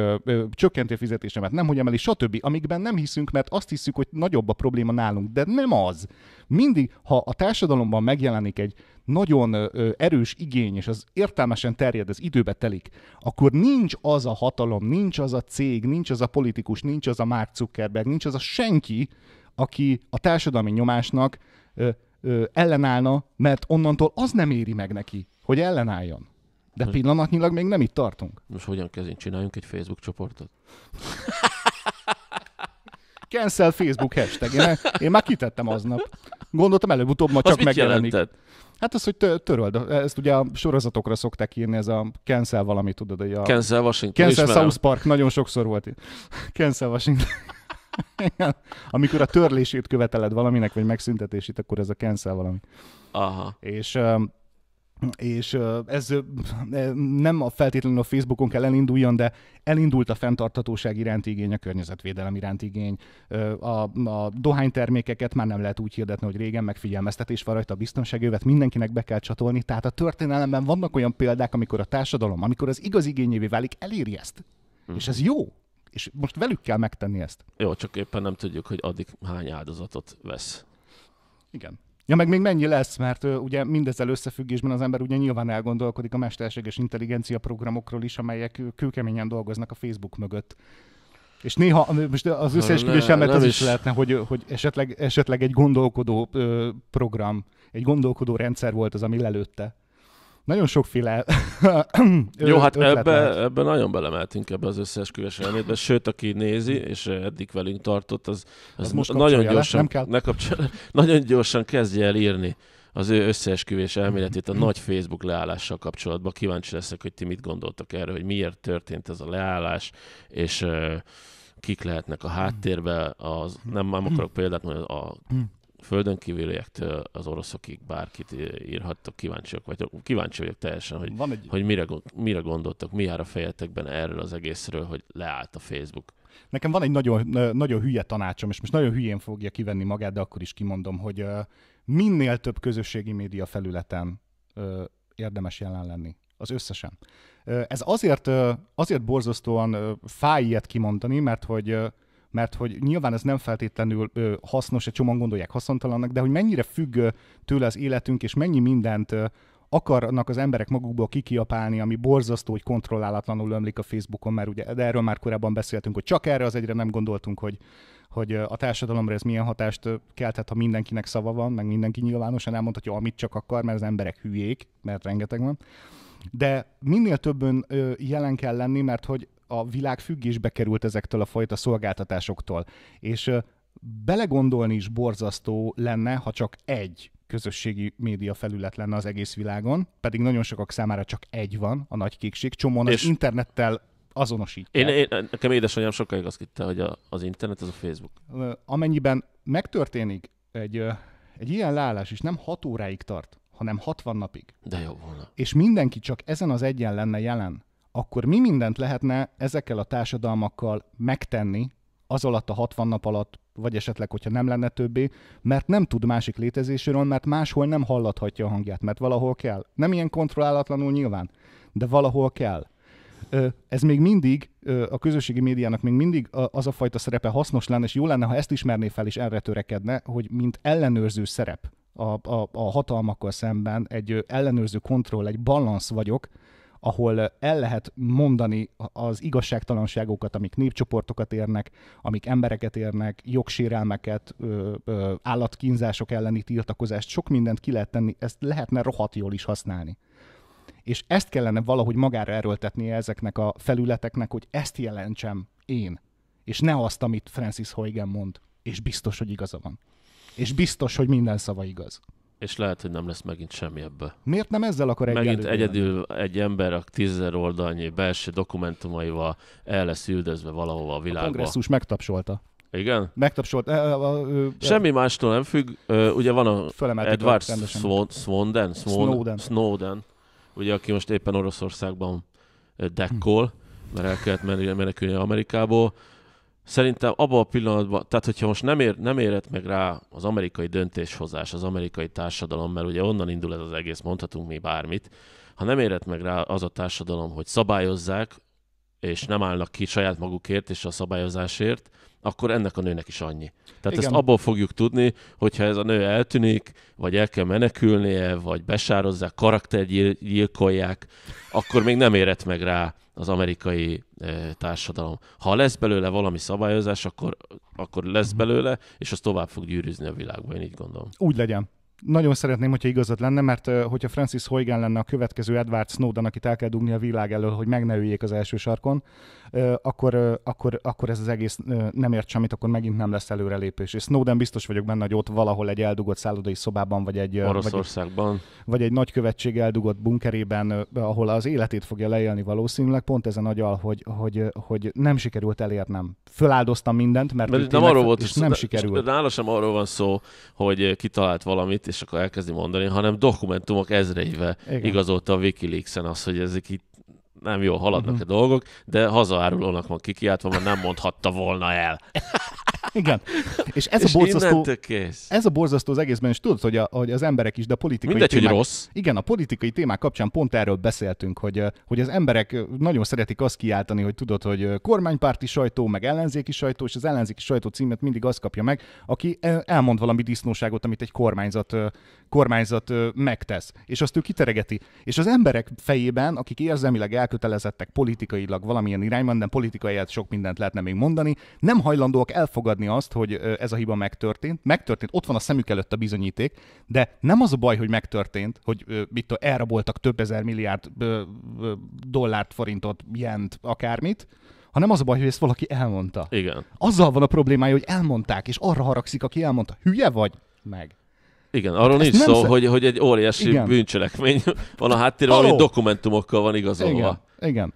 csökkenti a fizetésemet, nem hogy emeli, stb., amikben nem hiszünk, mert azt hiszük, hogy nagyobb a probléma nálunk, de nem az. Mindig, ha a társadalomban megjelenik egy nagyon erős igény, és az értelmesen terjed, az időbe telik, akkor nincs az a hatalom, nincs az a cég, nincs az a politikus, nincs az a Mark Zuckerberg, nincs az a senki, aki a társadalmi nyomásnak ö, ö, ellenállna, mert onnantól az nem éri meg neki, hogy ellenálljon. De hm. pillanatnyilag még nem itt tartunk. Most hogyan kezdjünk? Csináljunk egy Facebook csoportot? [LAUGHS] Cancel Facebook hashtag. Én, én már kitettem aznap. Gondoltam előbb-utóbb ma csak megjelenik. Jelentett? Hát az, hogy töröld, ezt ugye a sorozatokra szokták írni, ez a cancel valami, tudod, hogy a... Cancel Washington. Cancel South Park, nagyon sokszor volt itt. [LAUGHS] Cancel Washington. Amikor a törlését követeled valaminek, vagy megszüntetését, akkor ez a cancel valami. Aha. És és ez e, nem a feltétlenül a Facebookon kell elinduljon, de elindult a fenntarthatóság iránti igény, a környezetvédelem iránti igény. A, a dohánytermékeket már nem lehet úgy hirdetni, hogy régen megfigyelmeztetés van rajta, a biztonságjövet mindenkinek be kell csatolni. Tehát a történelemben vannak olyan példák, amikor a társadalom, amikor az igaz igényévé válik, eléri ezt. Mm. És ez jó és most velük kell megtenni ezt. Jó, csak éppen nem tudjuk, hogy addig hány áldozatot vesz. Igen. Ja, meg még mennyi lesz, mert uh, ugye mindezzel összefüggésben az ember ugye nyilván elgondolkodik a mesterséges intelligencia programokról is, amelyek kőkeményen dolgoznak a Facebook mögött. És néha, most az összeesküvés elmet az is, is lehetne, hogy, hogy esetleg, esetleg egy gondolkodó program, egy gondolkodó rendszer volt az, ami lelőtte nagyon sokféle Jó, hát ebbe, ebbe nagyon belemeltünk ebbe az összeesküvés elmétbe, sőt, aki nézi, és eddig velünk tartott, az, az, az most nagyon gyorsan, le, nem kell. Ne kapcsol, nagyon gyorsan kezdje el írni az ő összeesküvés elméletét a [CLEARS THROAT] nagy Facebook leállással kapcsolatban. Kíváncsi leszek, hogy ti mit gondoltak erről, hogy miért történt ez a leállás, és uh, kik lehetnek a háttérbe, az, nem, nem akarok példát mondani, a mm földön kívüliektől az oroszokig bárkit írhattok, kíváncsiak vagyok, kíváncsi vagyok teljesen, hogy, Van egy... hogy mire, mire gondoltok, mi jár a fejetekben erről az egészről, hogy leállt a Facebook. Nekem van egy nagyon, nagyon hülye tanácsom, és most nagyon hülyén fogja kivenni magát, de akkor is kimondom, hogy minél több közösségi média felületen érdemes jelen lenni. Az összesen. Ez azért, azért borzasztóan fáj ilyet kimondani, mert hogy mert hogy nyilván ez nem feltétlenül ö, hasznos, egy csomóan gondolják haszontalannak, de hogy mennyire függ tőle az életünk, és mennyi mindent ö, akarnak az emberek magukból kikiapálni, ami borzasztó, hogy kontrollálatlanul ömlik a Facebookon, mert ugye de erről már korábban beszéltünk, hogy csak erre az egyre nem gondoltunk, hogy, hogy a társadalomra ez milyen hatást kelthet, ha mindenkinek szava van, meg mindenki nyilvánosan elmondhatja, amit csak akar, mert az emberek hülyék, mert rengeteg van. De minél többen jelen kell lenni, mert hogy a világ függésbe került ezektől a fajta szolgáltatásoktól. És belegondolni is borzasztó lenne, ha csak egy közösségi média felület lenne az egész világon, pedig nagyon sokak számára csak egy van, a nagy kékség, csomóan és az internettel azonosítják. Én, én, nekem édesanyám sokáig azt hitte, hogy a, az internet az a Facebook. Amennyiben megtörténik egy, egy ilyen leállás, és nem hat óráig tart, hanem 60 napig. De jó volna. És mindenki csak ezen az egyen lenne jelen, akkor mi mindent lehetne ezekkel a társadalmakkal megtenni az alatt a 60 nap alatt, vagy esetleg, hogyha nem lenne többé, mert nem tud másik létezéséről, mert máshol nem hallathatja a hangját, mert valahol kell. Nem ilyen kontrollálatlanul nyilván, de valahol kell. Ez még mindig, a közösségi médiának még mindig az a fajta szerepe hasznos lenne, és jó lenne, ha ezt ismerné fel, és erre törekedne, hogy mint ellenőrző szerep a, a, a hatalmakkal szemben egy ellenőrző kontroll, egy balansz vagyok, ahol el lehet mondani az igazságtalanságokat, amik népcsoportokat érnek, amik embereket érnek, jogsérelmeket, ö, ö, állatkínzások elleni tiltakozást, sok mindent ki lehet tenni, ezt lehetne rohadt jól is használni. És ezt kellene valahogy magára erőltetni ezeknek a felületeknek, hogy ezt jelentsem én, és ne azt, amit Francis Huygen mond, és biztos, hogy igaza van. És biztos, hogy minden szava igaz és lehet, hogy nem lesz megint semmi ebből. Miért nem ezzel akar egyedül? Megint egyedül lenni? egy ember a tízezer oldalnyi belső dokumentumaival el lesz üldözve valahova a világba. A kongresszus megtapsolta. Igen? Megtapsolt. E, semmi mástól nem függ. Ugye van a Edward Swan, Swan, Snowden. Snowden, ugye, aki most éppen Oroszországban dekkol, mert el kellett menekülni Amerikából. Szerintem abban a pillanatban, tehát hogyha most nem, ér, nem érett meg rá az amerikai döntéshozás, az amerikai társadalom, mert ugye onnan indul ez az egész, mondhatunk mi bármit, ha nem érett meg rá az a társadalom, hogy szabályozzák, és nem állnak ki saját magukért és a szabályozásért, akkor ennek a nőnek is annyi. Tehát Igen. ezt abból fogjuk tudni, hogyha ez a nő eltűnik, vagy el kell menekülnie, vagy besározzák, karaktergyilkolják, akkor még nem érett meg rá az amerikai eh, társadalom. Ha lesz belőle valami szabályozás, akkor, akkor lesz belőle, és az tovább fog gyűrűzni a világban, én így gondolom. Úgy legyen nagyon szeretném, hogyha igazad lenne, mert hogyha Francis Huygen lenne a következő Edward Snowden, akit el kell dugni a világ elől, hogy meg ne üljék az első sarkon, akkor, akkor, akkor ez az egész nem ért semmit, akkor megint nem lesz előrelépés. És Snowden biztos vagyok benne, hogy ott valahol egy eldugott szállodai szobában, vagy egy, Oroszországban. Vagy, egy, vagy egy nagykövetség eldugott bunkerében, ahol az életét fogja leélni valószínűleg, pont ezen agyal, hogy, hogy, hogy nem sikerült elérnem. Föláldoztam mindent, mert, mert nem arról volt, és nem sikerült. Nála sem arról van szó, hogy kitalált valamit, és akkor elkezdi mondani, hanem dokumentumok ezreivel igazolta a Wikileaks-en az, hogy ezek itt nem jól haladnak uh-huh. Mhm. a dolgok, de hazaárulónak van kikiáltva, mert nem mondhatta volna el. [LAUGHS] Igen. És ez és a borzasztó. Ez a borzasztó az egészben, és tudod, hogy, a, hogy az emberek is, de a politikai Mindegy, témák, hogy rossz. Igen, a politikai témák kapcsán pont erről beszéltünk, hogy, hogy az emberek nagyon szeretik azt kiáltani, hogy tudod, hogy kormánypárti sajtó, meg ellenzéki sajtó, és az ellenzéki sajtó címet mindig az kapja meg, aki eh, elmond valami disznóságot, amit egy kormányzat, eh, kormányzat eh, megtesz, és azt ő kiteregeti. És az emberek fejében, akik érzelmileg elkötelezettek politikailag valamilyen irányban, de politikai sok mindent lehetne még mondani, nem hajlandóak elfogadni elfogadni azt, hogy ez a hiba megtörtént. Megtörtént, ott van a szemük előtt a bizonyíték, de nem az a baj, hogy megtörtént, hogy mit tudom, elraboltak több ezer milliárd dollárt, forintot, jent, akármit, hanem az a baj, hogy ezt valaki elmondta. Igen. Azzal van a problémája, hogy elmondták, és arra haragszik, aki elmondta. Hülye vagy? Meg. Igen, arról nincs szó, hogy, hogy egy óriási Igen. bűncselekmény [LAUGHS] van a háttérben, ami dokumentumokkal van igazolva. Igen. Igen.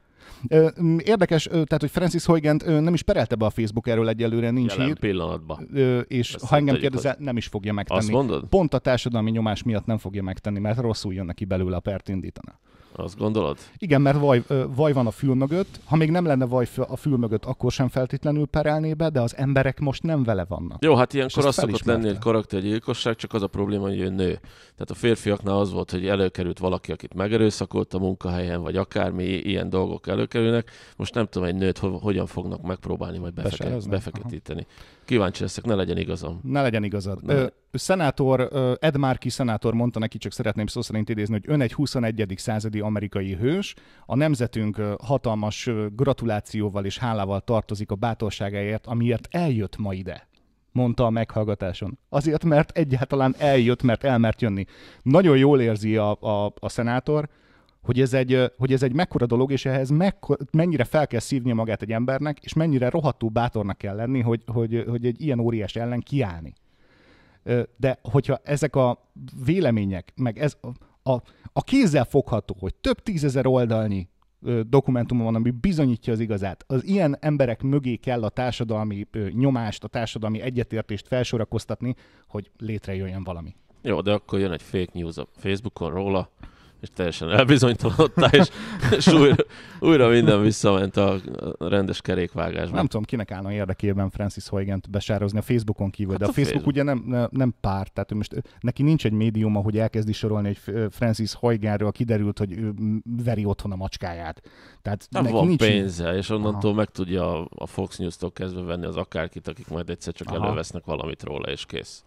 Érdekes, tehát, hogy Francis Hoygent nem is perelte be a Facebook erről egyelőre, nincs Jelen hír. pillanatban. És Ezt ha engem kérdezel, nem is fogja megtenni. Azt mondod? Pont a társadalmi nyomás miatt nem fogja megtenni, mert rosszul jön neki belőle a pert indítana. Azt gondolod? Igen, mert vaj, vaj van a fül mögött. Ha még nem lenne vaj a fül mögött, akkor sem feltétlenül perelné be, de az emberek most nem vele vannak. Jó, hát ilyenkor az szokott lenni egy karaktergyilkosság, csak az a probléma, hogy ő nő. Tehát a férfiaknál az volt, hogy előkerült valaki, akit megerőszakolt a munkahelyen, vagy akármi ilyen dolgok előkerülnek. Most nem tudom, egy nőt ho- hogyan fognak megpróbálni majd befeke- befeketíteni. Aha. Kíváncsi leszek, ne legyen igazam. Ne legyen igazad. Ne. Ö, szenátor, Ed Markey szenátor mondta neki, csak szeretném szó szerint idézni, hogy ön egy 21. századi amerikai hős, a nemzetünk hatalmas gratulációval és hálával tartozik a bátorságáért, amiért eljött ma ide mondta a meghallgatáson. Azért, mert egyáltalán eljött, mert elmert jönni. Nagyon jól érzi a, a, a szenátor, hogy ez, egy, hogy ez egy mekkora dolog, és ehhez mekkor, mennyire fel kell szívni magát egy embernek, és mennyire rohadtul bátornak kell lenni, hogy, hogy, hogy egy ilyen óriás ellen kiállni. De hogyha ezek a vélemények, meg ez a, a kézzel fogható, hogy több tízezer oldalnyi dokumentuma van, ami bizonyítja az igazát. Az ilyen emberek mögé kell a társadalmi nyomást, a társadalmi egyetértést felsorakoztatni, hogy létrejöjjön valami. Jó, de akkor jön egy fake news a Facebookon róla, és teljesen elbizonytalanodtál, és, [LAUGHS] és újra, újra minden visszament a rendes kerékvágásba. Nem tudom, kinek állna érdekében Francis Hoygent besározni a Facebookon kívül, hát de a, a Facebook, Facebook ugye nem, nem pár, tehát most neki nincs egy médium, ahogy elkezdi sorolni, hogy Francis Huygenről kiderült, hogy ő veri otthon a macskáját. Tehát nem neki van nincs... pénze, és onnantól Aha. meg tudja a Fox News-tól kezdve venni az akárkit, akik majd egyszer csak Aha. elővesznek valamit róla, és kész.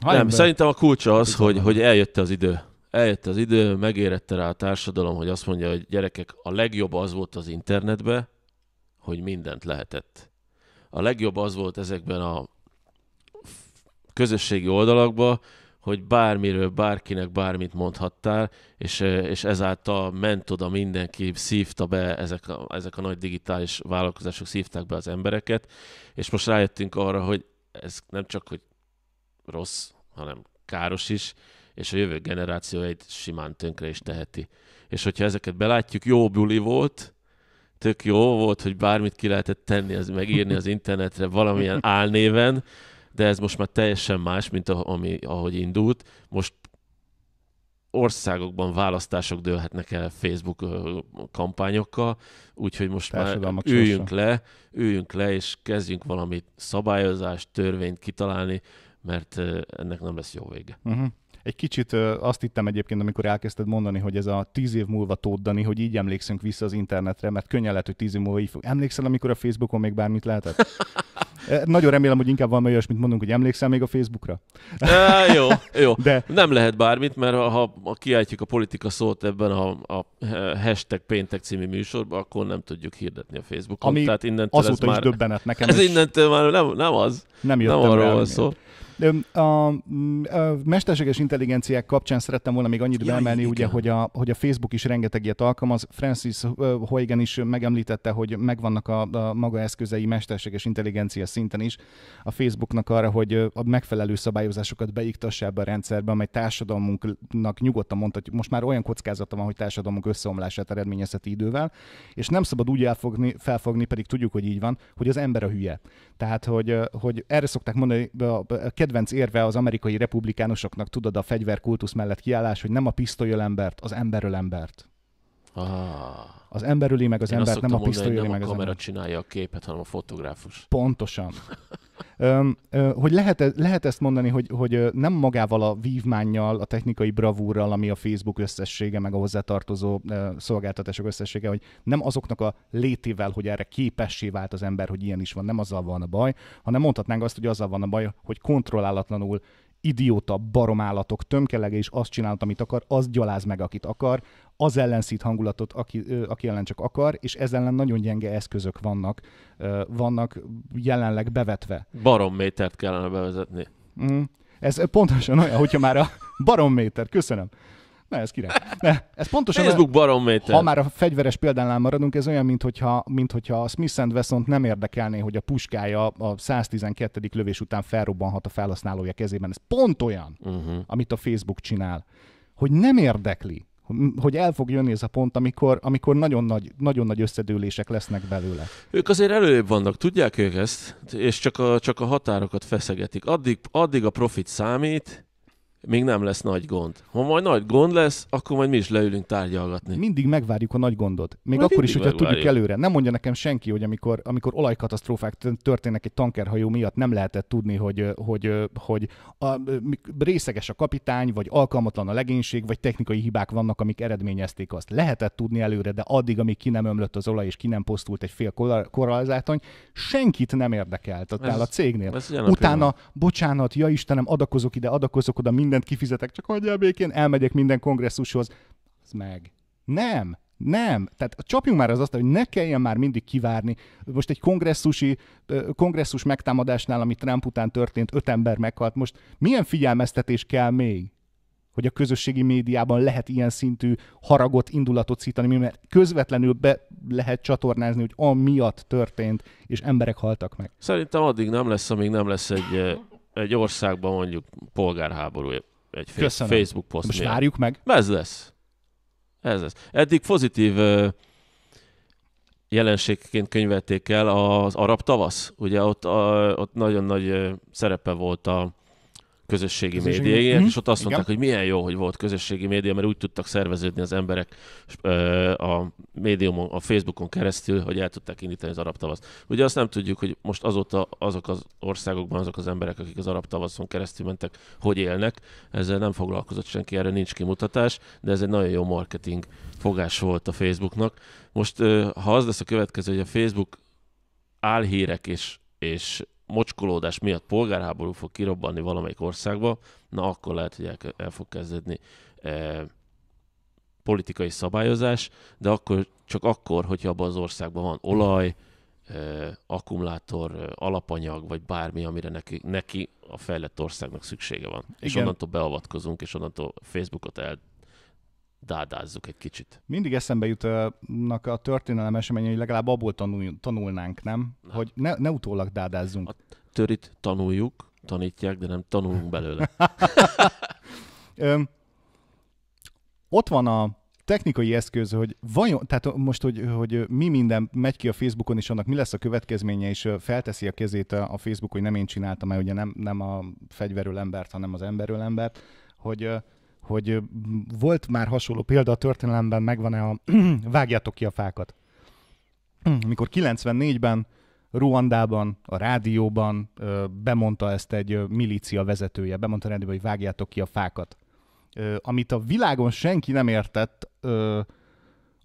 Ha nem, szerintem a kulcsa az, hogy, hogy eljötte az idő eljött az idő, megérette rá a társadalom, hogy azt mondja, hogy gyerekek, a legjobb az volt az internetbe, hogy mindent lehetett. A legjobb az volt ezekben a közösségi oldalakban, hogy bármiről, bárkinek bármit mondhattál, és, és ezáltal ment oda mindenki, szívta be, ezek a, ezek a nagy digitális vállalkozások szívták be az embereket, és most rájöttünk arra, hogy ez nem csak, hogy rossz, hanem káros is, és a jövő egy simán tönkre is teheti. És hogyha ezeket belátjuk, jó buli volt, tök jó volt, hogy bármit ki lehetett tenni, az megírni az internetre valamilyen [LAUGHS] álnéven, de ez most már teljesen más, mint a, ami, ahogy indult. Most országokban választások dőlhetnek el Facebook kampányokkal, úgyhogy most már üljünk sorsa. le, üljünk le, és kezdjünk valami szabályozást, törvényt kitalálni, mert ennek nem lesz jó vége. Uh-huh. Egy kicsit azt hittem egyébként, amikor elkezdted mondani, hogy ez a tíz év múlva tóddani, hogy így emlékszünk vissza az internetre, mert könnyen lehet, hogy tíz év múlva így fog. Emlékszel, amikor a Facebookon még bármit lehetett? [LAUGHS] Nagyon remélem, hogy inkább valami olyasmit mondunk, hogy emlékszel még a Facebookra? De, jó, jó. De... Nem lehet bármit, mert ha, ha kiáltjuk a politika szót ebben a, a e, hashtag péntek című műsorban, akkor nem tudjuk hirdetni a Facebookon. Ami Tehát innentől azóta ez már... döbbenet nekem. Ez is... innentől már nem, nem az. Nem, nem arról van szó. A mesterséges intelligenciák kapcsán szerettem volna még annyit ja, beemelni, igen. ugye, hogy a, hogy a Facebook is rengeteg ilyet alkalmaz. Francis Huygen is megemlítette, hogy megvannak a, a maga eszközei mesterséges intelligencia szinten is a Facebooknak arra, hogy a megfelelő szabályozásokat beiktassa ebbe a rendszerbe, amely társadalmunknak nyugodtan hogy most már olyan kockázata van, hogy társadalmunk összeomlását eredményezheti idővel, és nem szabad úgy elfogni, felfogni, pedig tudjuk, hogy így van, hogy az ember a hülye. Tehát, hogy, hogy erre szokták mondani, a kedvenc érve az amerikai republikánusoknak tudod a fegyverkultusz mellett kiállás, hogy nem a pisztolyöl embert, az emberöl embert. Ah. Az ember üli meg az Én embert, nem a pisztoly üli meg az ember nem a kamera ember. csinálja a képet, hanem a fotográfus. Pontosan. Öm, ö, hogy lehet, e-, lehet ezt mondani, hogy, hogy nem magával a vívmánnyal, a technikai bravúrral, ami a Facebook összessége, meg a hozzátartozó ö, szolgáltatások összessége, hogy nem azoknak a létével, hogy erre képessé vált az ember, hogy ilyen is van, nem azzal van a baj, hanem mondhatnánk azt, hogy azzal van a baj, hogy kontrollálatlanul idióta baromállatok tömkelege, és azt csinálod, amit akar, az gyaláz meg, akit akar, az ellen szít hangulatot, aki, aki ellen csak akar, és ez ellen nagyon gyenge eszközök vannak, vannak jelenleg bevetve. Barométert kellene bevezetni. Mm. Ez pontosan olyan, hogyha már a barométer, köszönöm. Na, ez király. Ne, ez pontosan... Facebook barométer. Ha már a fegyveres példánál maradunk, ez olyan, mint mint hogyha a Smith wesson nem érdekelné, hogy a puskája a 112. lövés után felrobbanhat a felhasználója kezében. Ez pont olyan, uh-huh. amit a Facebook csinál. Hogy nem érdekli, hogy el fog jönni ez a pont, amikor, amikor nagyon, nagy, nagyon nagy összedőlések lesznek belőle. Ők azért előbb vannak, tudják ők ezt, és csak a, csak a határokat feszegetik. Addig, addig a profit számít, még nem lesz nagy gond. Ha majd nagy gond lesz, akkor majd mi is leülünk tárgyalgatni. Mindig megvárjuk a nagy gondot. Még majd akkor is, hogyha megvárjuk. tudjuk előre. Nem mondja nekem senki, hogy amikor, amikor olajkatasztrófák történnek egy tankerhajó miatt, nem lehetett tudni, hogy, hogy, hogy a, részeges a kapitány, vagy alkalmatlan a legénység, vagy technikai hibák vannak, amik eredményezték azt. Lehetett tudni előre, de addig, amíg ki nem ömlött az olaj, és ki nem posztult egy fél korallzátony, senkit nem érdekelt ez, a cégnél. Utána, pillanat. bocsánat, ja Istenem, adakozok ide, adakozok oda, minden mindent kifizetek, csak hagyjál békén, elmegyek minden kongresszushoz. Az meg. Nem. Nem. Tehát csapjunk már az azt, hogy ne kelljen már mindig kivárni. Most egy kongresszusi, kongresszus megtámadásnál, ami Trump után történt, öt ember meghalt. Most milyen figyelmeztetés kell még? hogy a közösségi médiában lehet ilyen szintű haragot, indulatot szítani, mert közvetlenül be lehet csatornázni, hogy amiatt történt, és emberek haltak meg. Szerintem addig nem lesz, amíg nem lesz egy egy országban mondjuk polgárháború egy Köszönöm. Facebook poszt. Most várjuk meg. Ez lesz. Ez lesz. Eddig pozitív jelenségként könyvelték el az arab tavasz. Ugye ott, a, ott nagyon nagy szerepe volt a közösségi médiáért, és ott azt mhm. Igen. mondták, hogy milyen jó, hogy volt közösségi média, mert úgy tudtak szerveződni az emberek a médiumon, a Facebookon keresztül, hogy el tudták indítani az arab tavaszt. Ugye azt nem tudjuk, hogy most azóta azok az országokban azok az emberek, akik az arab tavaszon keresztül mentek, hogy élnek. Ezzel nem foglalkozott senki, erre nincs kimutatás, de ez egy nagyon jó marketing fogás volt a Facebooknak. Most ha az lesz a következő, hogy a Facebook álhírek és, és mocskolódás miatt polgárháború fog kirobbanni valamelyik országba, na akkor lehet, hogy el, el fog kezdődni e, politikai szabályozás, de akkor csak akkor, hogyha abban az országban van olaj, e, akkumulátor, e, alapanyag, vagy bármi, amire neki, neki a fejlett országnak szüksége van. Igen. És onnantól beavatkozunk, és onnantól Facebookot el dádázzuk egy kicsit. Mindig eszembe jutnak a történelem eseményei, hogy legalább abból tanul, tanulnánk, nem? Na. Hogy ne, ne utólag dádázzunk. A törit tanuljuk, tanítják, de nem tanulunk belőle. [LAUGHS] Öm, ott van a technikai eszköz, hogy vajon, tehát most, hogy, hogy mi minden megy ki a Facebookon, és annak mi lesz a következménye, és felteszi a kezét a Facebook, hogy nem én csináltam, mert ugye nem, nem a fegyverül embert, hanem az emberül embert, hogy hogy volt már hasonló példa a történelemben, megvan-e a [CLEARS THROAT] vágjátok ki a fákat. Mikor 94-ben Ruandában, a rádióban ö, bemondta ezt egy ö, milícia vezetője, bemondta a hogy vágjátok ki a fákat. Ö, amit a világon senki nem értett ö,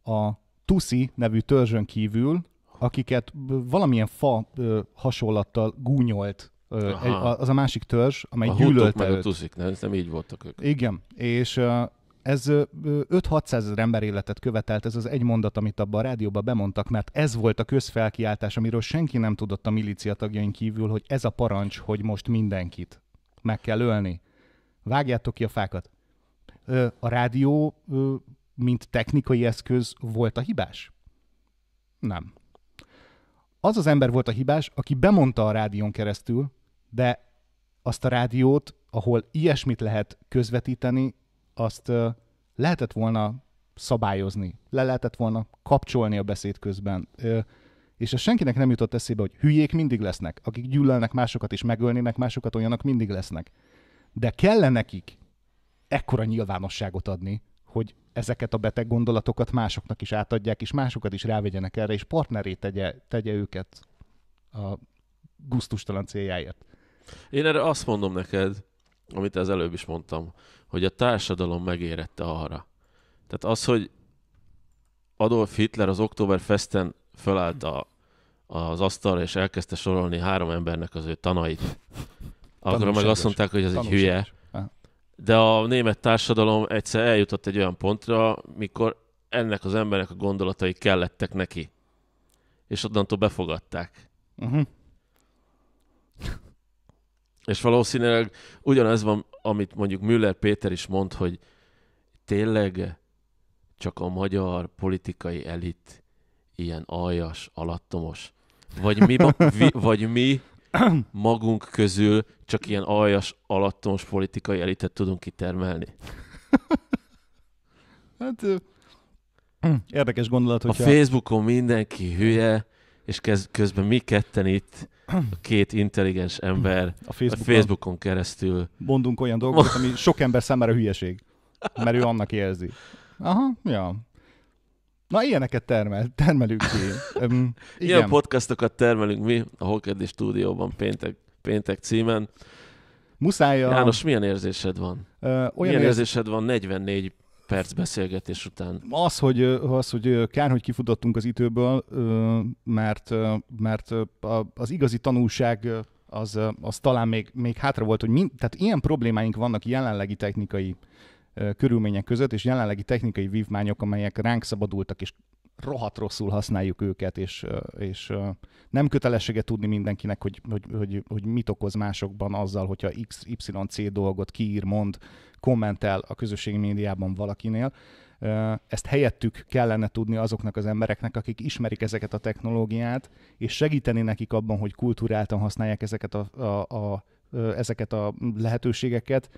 a Tuszi nevű törzsön kívül, akiket valamilyen fa ö, hasonlattal gúnyolt egy, az a másik törzs, amely a gyűlölte meg őt. a tuszik, nem? nem így voltak ők. Igen, és ez 5-600 ezer ember életet követelt, ez az egy mondat, amit abban a rádióban bemondtak, mert ez volt a közfelkiáltás, amiről senki nem tudott a milícia tagjain kívül, hogy ez a parancs, hogy most mindenkit meg kell ölni. Vágjátok ki a fákat. A rádió, mint technikai eszköz volt a hibás? Nem. Az az ember volt a hibás, aki bemondta a rádión keresztül, de azt a rádiót, ahol ilyesmit lehet közvetíteni, azt lehetett volna szabályozni, le lehetett volna kapcsolni a beszéd közben. És ez senkinek nem jutott eszébe, hogy hülyék mindig lesznek, akik gyűlölnek másokat és megölnének másokat, olyanok mindig lesznek. De kellene nekik ekkora nyilvánosságot adni, hogy ezeket a beteg gondolatokat másoknak is átadják, és másokat is rávegyenek erre, és partneré tegye, tegye őket a guztustalan céljáért. Én erre azt mondom neked, amit az előbb is mondtam, hogy a társadalom megérette arra. Tehát az, hogy Adolf Hitler az Oktoberfesten fölállt a, az asztalra, és elkezdte sorolni három embernek az ő tanait. Akkor meg azt mondták, hogy ez egy hülye. De a német társadalom egyszer eljutott egy olyan pontra, mikor ennek az embernek a gondolatai kellettek neki. És onnantól befogadták. Uh-huh. És valószínűleg ugyanez van, amit mondjuk Müller Péter is mond, hogy tényleg csak a magyar politikai elit ilyen aljas, alattomos. Vagy mi, vi, vagy mi magunk közül csak ilyen aljas, alattomos politikai elitet tudunk kitermelni? Hát érdekes gondolat, hogy A Facebookon mindenki hülye, és kez, közben mi ketten itt két intelligens ember a Facebookon, a Facebookon keresztül. Mondunk olyan dolgokat, ami sok ember számára hülyeség, mert ő annak érzi. Aha, ja. Na, ilyeneket termel, termelünk ki. Um, [LAUGHS] igen. Ilyen podcastokat termelünk mi a Hokedli stúdióban péntek, péntek címen. Muszáj a... János, milyen érzésed van? Ö, olyan milyen érzésed van 44 perc beszélgetés után. Az, hogy, az, hogy kár, hogy kifutottunk az időből, mert, mert az igazi tanulság az, az talán még, még hátra volt, hogy mind, tehát ilyen problémáink vannak jelenlegi technikai körülmények között, és jelenlegi technikai vívmányok, amelyek ránk szabadultak, és rohadt rosszul használjuk őket, és, és nem kötelessége tudni mindenkinek, hogy, hogy, hogy, hogy mit okoz másokban azzal, hogyha X, Y, dolgot kiír, mond, kommentel a közösségi médiában valakinél, ezt helyettük kellene tudni azoknak az embereknek, akik ismerik ezeket a technológiát, és segíteni nekik abban, hogy kultúráltan használják ezeket a, a, a, ezeket a lehetőségeket,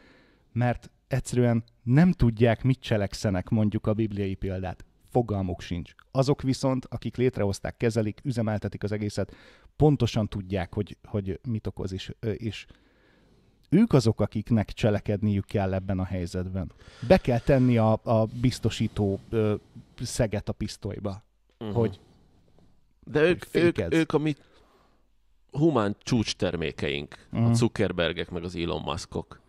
mert egyszerűen nem tudják, mit cselekszenek, mondjuk a bibliai példát. Fogalmuk sincs. Azok viszont, akik létrehozták, kezelik, üzemeltetik az egészet, pontosan tudják, hogy, hogy mit okoz, és, és ők azok, akiknek cselekedniük kell ebben a helyzetben. Be kell tenni a, a biztosító ö, szeget a pisztolyba, uh-huh. hogy De hogy ők, ők, ők a mi humán csúcstermékeink, uh-huh. a mhm. Zuckerbergek meg az Elon Muskok.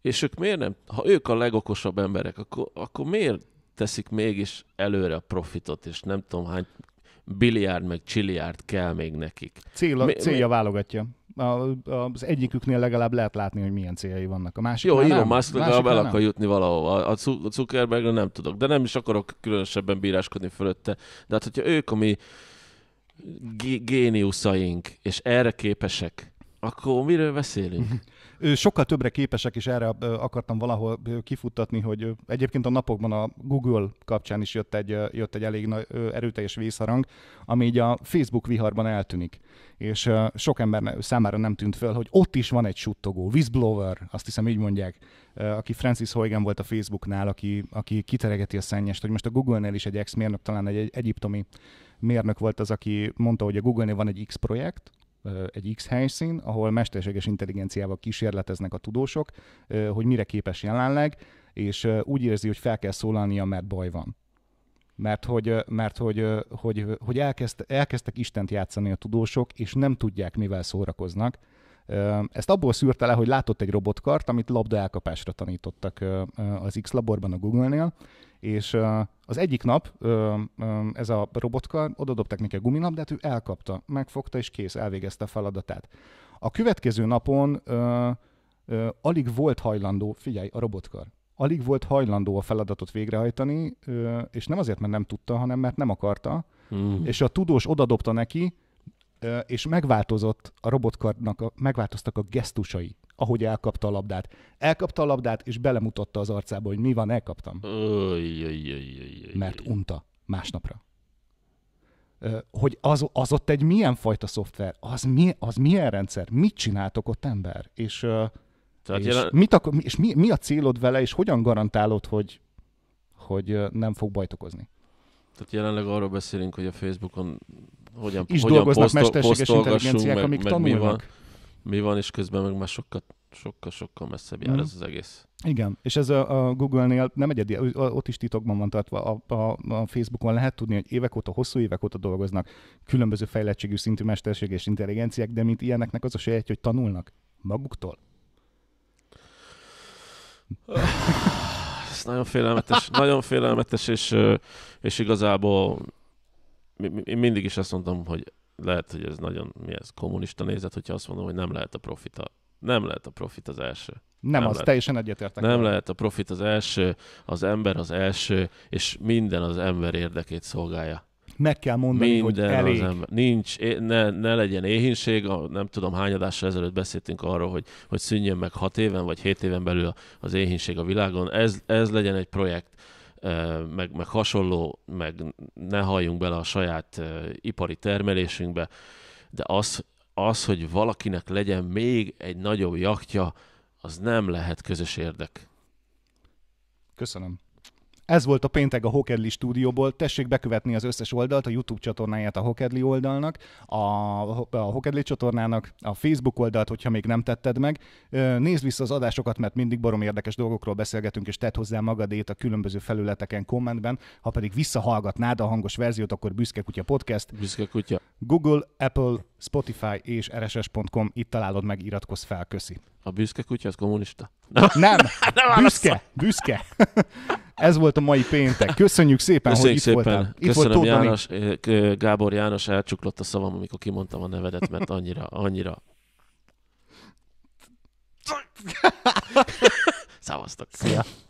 És ők miért nem, ha ők a legokosabb emberek, akkor, akkor miért teszik mégis előre a profitot, és nem tudom hány biliárd meg csiliárd kell még nekik. mi, célja mi, válogatja az egyiküknél legalább lehet látni, hogy milyen céljai vannak. A másik Jó, Elon Musk legalább el akar jutni valahova. A Zuckerbergről nem tudok, de nem is akarok különösebben bíráskodni fölötte. De hát, hogyha ők a mi géniuszaink, és erre képesek, akkor miről beszélünk? [LAUGHS] sokkal többre képesek, és erre akartam valahol kifuttatni, hogy egyébként a napokban a Google kapcsán is jött egy, jött egy elég nagy, erőteljes vészharang, ami így a Facebook viharban eltűnik. És sok ember számára nem tűnt föl, hogy ott is van egy suttogó, whistleblower, azt hiszem így mondják, aki Francis Hogan volt a Facebooknál, aki, aki kiteregeti a szennyest, hogy most a Google-nél is egy ex-mérnök, talán egy, egy egyiptomi mérnök volt az, aki mondta, hogy a Google-nél van egy X projekt, egy X helyszín, ahol mesterséges intelligenciával kísérleteznek a tudósok, hogy mire képes jelenleg, és úgy érzi, hogy fel kell szólalnia, mert baj van. Mert hogy, mert hogy, hogy, hogy elkezd, elkezdtek Istent játszani a tudósok, és nem tudják, mivel szórakoznak. Ezt abból szűrte le, hogy látott egy robotkart, amit labda elkapásra tanítottak az X-laborban a Google-nél, és az egyik nap ez a robotka, oda dobták neki a guminabdát, ő elkapta, megfogta és kész, elvégezte a feladatát. A következő napon alig volt hajlandó, figyelj, a robotkar, alig volt hajlandó a feladatot végrehajtani, és nem azért, mert nem tudta, hanem mert nem akarta, mm. és a tudós odadobta neki, és megváltozott a robotkarnak, megváltoztak a gesztusai ahogy elkapta a labdát. Elkapta a labdát, és belemutatta az arcába, hogy mi van, elkaptam. Mert unta másnapra. Hogy az, az ott egy milyen fajta szoftver, az, mi, az milyen rendszer, mit csináltok ott ember, és, Tehát és, jelen... mit akar, és mi, mi a célod vele, és hogyan garantálod, hogy, hogy nem fog bajt okozni. Tehát jelenleg arról beszélünk, hogy a Facebookon hogyan, is hogyan dolgoznak posztol, mesterséges intelligenciák, meg, amik meg tanulnak. Mi van mi van, és közben meg már sokkal, sokkal, sokkal messzebb jár mm. ez az egész. Igen, és ez a, a Google-nél nem egyedi, ott is titokban van tartva, a, a, a Facebookon lehet tudni, hogy évek óta, hosszú évek óta dolgoznak különböző fejlettségű szintű mesterség és intelligenciák, de mint ilyeneknek az a saját, hogy tanulnak maguktól. Ah, ez nagyon félelmetes, nagyon félelmetes, és, és igazából én mindig is azt mondtam, hogy lehet, hogy ez nagyon, mi ez, kommunista nézet, hogyha azt mondom, hogy nem lehet a profit a, nem lehet a profit az első. Nem, nem az, lehet. teljesen egyetértek. Nem el. lehet a profit az első, az ember az első, és minden az ember érdekét szolgálja meg kell mondani, Minden hogy elég. Az ember. Nincs, ne, ne legyen éhínség, nem tudom hány adásra ezelőtt beszéltünk arról, hogy, hogy szűnjön meg hat éven vagy hét éven belül az éhínség a világon. Ez, ez legyen egy projekt meg, meg hasonló, meg ne halljunk bele a saját ipari termelésünkbe, de az, az, hogy valakinek legyen még egy nagyobb jaktja, az nem lehet közös érdek. Köszönöm. Ez volt a péntek a Hokedli stúdióból. Tessék bekövetni az összes oldalt, a YouTube csatornáját a Hokedli oldalnak, a, a Hokedli csatornának, a Facebook oldalt, hogyha még nem tetted meg. Nézd vissza az adásokat, mert mindig barom érdekes dolgokról beszélgetünk, és tedd hozzá magadét a különböző felületeken, kommentben. Ha pedig visszahallgatnád a hangos verziót, akkor Büszke Kutya Podcast. Büszke Kutya. Google, Apple, Spotify és rss.com, itt találod meg, iratkozz fel, köszi. A büszke kutya az kommunista? Nem, nem büszke, büszke. Ez volt a mai péntek. Köszönjük szépen, Köszönjük hogy itt szépen. voltál. Itt Köszönöm, volt János, eh, Gábor János elcsuklott a szavam, amikor kimondtam a nevedet, mert annyira, annyira. [LAUGHS] Szavaztok. Szia.